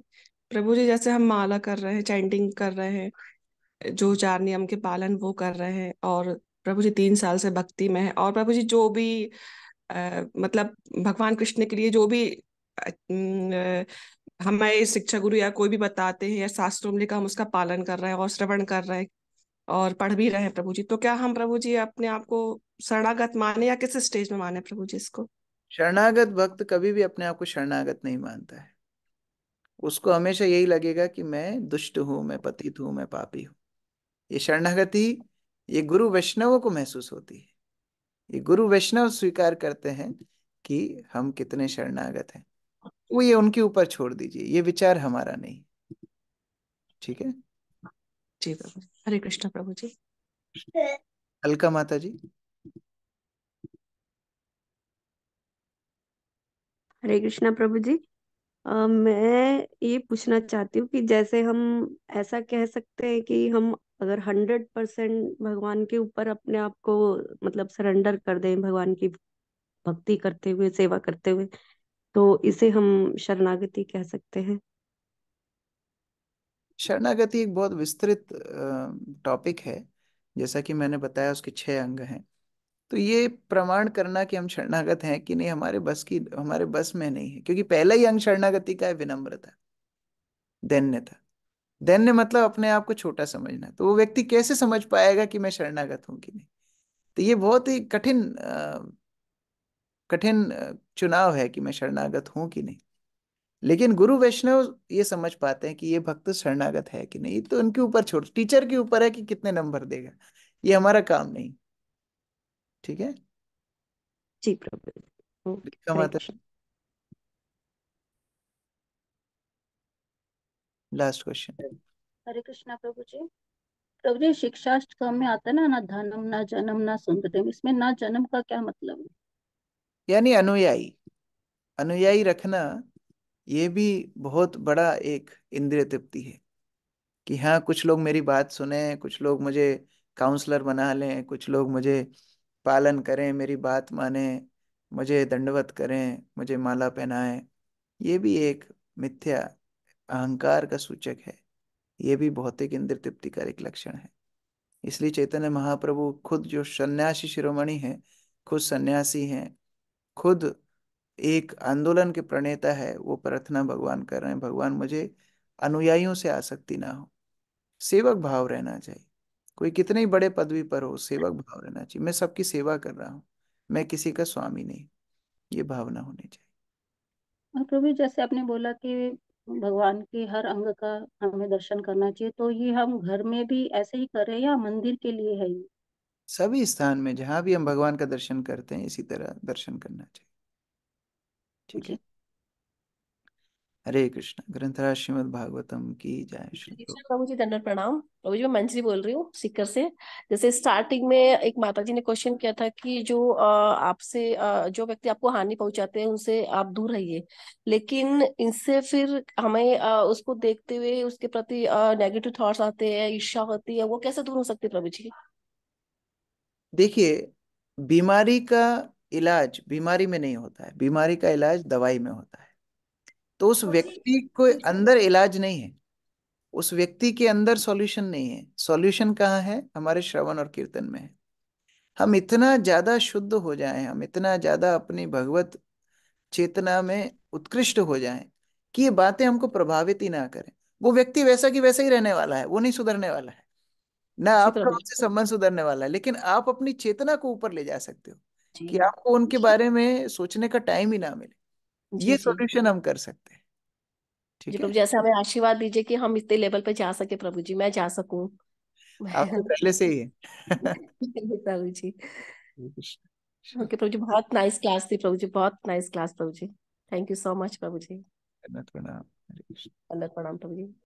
प्रभु जी जैसे हम माला कर रहे हैं चैंटिंग कर रहे हैं जो चार नियम के पालन वो कर रहे हैं और प्रभु जी तीन साल से भक्ति में है और प्रभु जी जो भी आ, मतलब भगवान कृष्ण के लिए जो भी हमें शिक्षा गुरु या कोई भी बताते हैं या शास्त्रों में लिखा हम उसका पालन कर रहे हैं और श्रवण कर रहे हैं और पढ़ भी रहे हैं प्रभु जी तो क्या हम प्रभु जी अपने आप को शरणागत माने या किस स्टेज में माने प्रभु जी इसको शरणागत भक्त कभी भी अपने आप को शरणागत नहीं मानता है उसको हमेशा यही लगेगा कि मैं दुष्ट हूं मैं पतित हूं मैं पापी हूं ये शरणागति ये गुरु वैष्णवों को महसूस होती है ये गुरु वैष्णव स्वीकार करते हैं कि हम कितने शरणागत हैं वो ये उनके ऊपर छोड़ दीजिए ये विचार हमारा नहीं ठीक है जी प्रभु हरे कृष्ण प्रभु जी अलका माता जी हरे कृष्णा प्रभु जी आ, मैं ये पूछना चाहती हूँ कि जैसे हम ऐसा कह सकते हैं कि हम अगर हंड्रेड परसेंट भगवान के ऊपर अपने आप को मतलब सरेंडर कर दें भगवान की भक्ति करते हुए सेवा करते हुए तो इसे हम शरणागति कह सकते हैं शरणागति एक बहुत विस्तृत टॉपिक है जैसा कि मैंने बताया उसके छह अंग हैं तो ये प्रमाण करना कि हम शरणागत हैं कि नहीं हमारे बस की हमारे बस में नहीं है क्योंकि पहला ही अंग शरणागति का है विनम्रता दैन्यता धन्य मतलब अपने आप को छोटा समझना तो वो व्यक्ति कैसे समझ पाएगा कि मैं शरणागत हूँ कि नहीं तो ये बहुत ही कठिन कठिन चुनाव है कि मैं शरणागत हूँ कि नहीं लेकिन गुरु वैष्णव ये समझ पाते हैं कि ये भक्त शरणागत है कि नहीं तो उनके ऊपर छोड़ टीचर के ऊपर है कि कितने नंबर देगा ये हमारा काम नहीं ठीक है जी प्रभु लास्ट क्वेश्चन हरे कृष्णा प्रभु जी प्रभु जी शिक्षाष्टक में आता है ना ना धनम ना जन्म ना संगतम इसमें ना जन्म का क्या मतलब है यानी अनुयायी अनुयायी रखना ये भी बहुत बड़ा एक इंद्रिय तृप्ति है कि हाँ कुछ लोग मेरी बात सुने कुछ लोग मुझे काउंसलर बना लें कुछ लोग मुझे पालन करें मेरी बात माने मुझे दंडवत करें मुझे माला पहनाएं ये भी एक मिथ्या अहंकार का सूचक है ये भी भौतिक इंद्र तृप्ति का एक लक्षण है इसलिए चैतन्य महाप्रभु खुद जो सन्यासी शिरोमणि है खुद सन्यासी हैं खुद एक आंदोलन के प्रणेता है वो प्रार्थना भगवान कर रहे हैं भगवान मुझे अनुयायियों से आसक्ति ना हो सेवक भाव रहना चाहिए कोई कितने ही बड़े पदवी पर हो सेवक भाव रहना चाहिए मैं सबकी सेवा कर रहा हूँ मैं किसी का स्वामी नहीं ये भावना होनी चाहिए प्रभु जैसे आपने बोला कि भगवान के हर अंग का हमें दर्शन करना चाहिए तो ये हम घर में भी ऐसे ही करें या मंदिर के लिए है ये सभी स्थान में जहाँ भी हम भगवान का दर्शन करते हैं इसी तरह दर्शन करना चाहिए ठीक है हरे कृष्ण ग्रंथराज श्रीमद भागवतम की जय श्री प्रभु जी दंड प्रणाम प्रभु जी मैं मंजरी बोल रही हूँ सीकर से जैसे स्टार्टिंग में एक माता जी ने क्वेश्चन किया था कि जो आपसे जो व्यक्ति आपको हानि पहुंचाते हैं उनसे आप दूर रहिए लेकिन इनसे फिर हमें उसको देखते हुए उसके प्रति नेगेटिव थॉट्स आते हैं ईर्षा होती है वो कैसे दूर हो सकती है प्रभु जी देखिए बीमारी का इलाज बीमारी में नहीं होता है बीमारी का इलाज दवाई में होता है तो उस व्यक्ति को अंदर इलाज नहीं है उस व्यक्ति के अंदर सॉल्यूशन नहीं है सॉल्यूशन कहाँ है हमारे श्रवण और कीर्तन में है हम इतना ज्यादा शुद्ध हो जाए हम इतना ज्यादा अपनी भगवत चेतना में उत्कृष्ट हो जाए कि ये बातें हमको प्रभावित ही ना करें वो व्यक्ति वैसा कि वैसा ही रहने वाला है वो नहीं सुधरने वाला है ना आपका उनसे संबंध सुधरने वाला है लेकिन आप अपनी चेतना को ऊपर ले जा सकते हो कि आपको उनके बारे में सोचने का टाइम ही ना मिले ये सॉल्यूशन हम कर सकते हैं ठीक है जैसे हमें आशीर्वाद दीजिए कि हम इतने लेवल पे जा सके प्रभु जी मैं जा सकूं आपको तो पहले से ही है प्रभु जी ओके प्रभु जी बहुत नाइस क्लास थी प्रभु जी बहुत नाइस क्लास प्रभु जी थैंक यू सो मच प्रभु जी प्रणाम प्रणाम प्रभु जी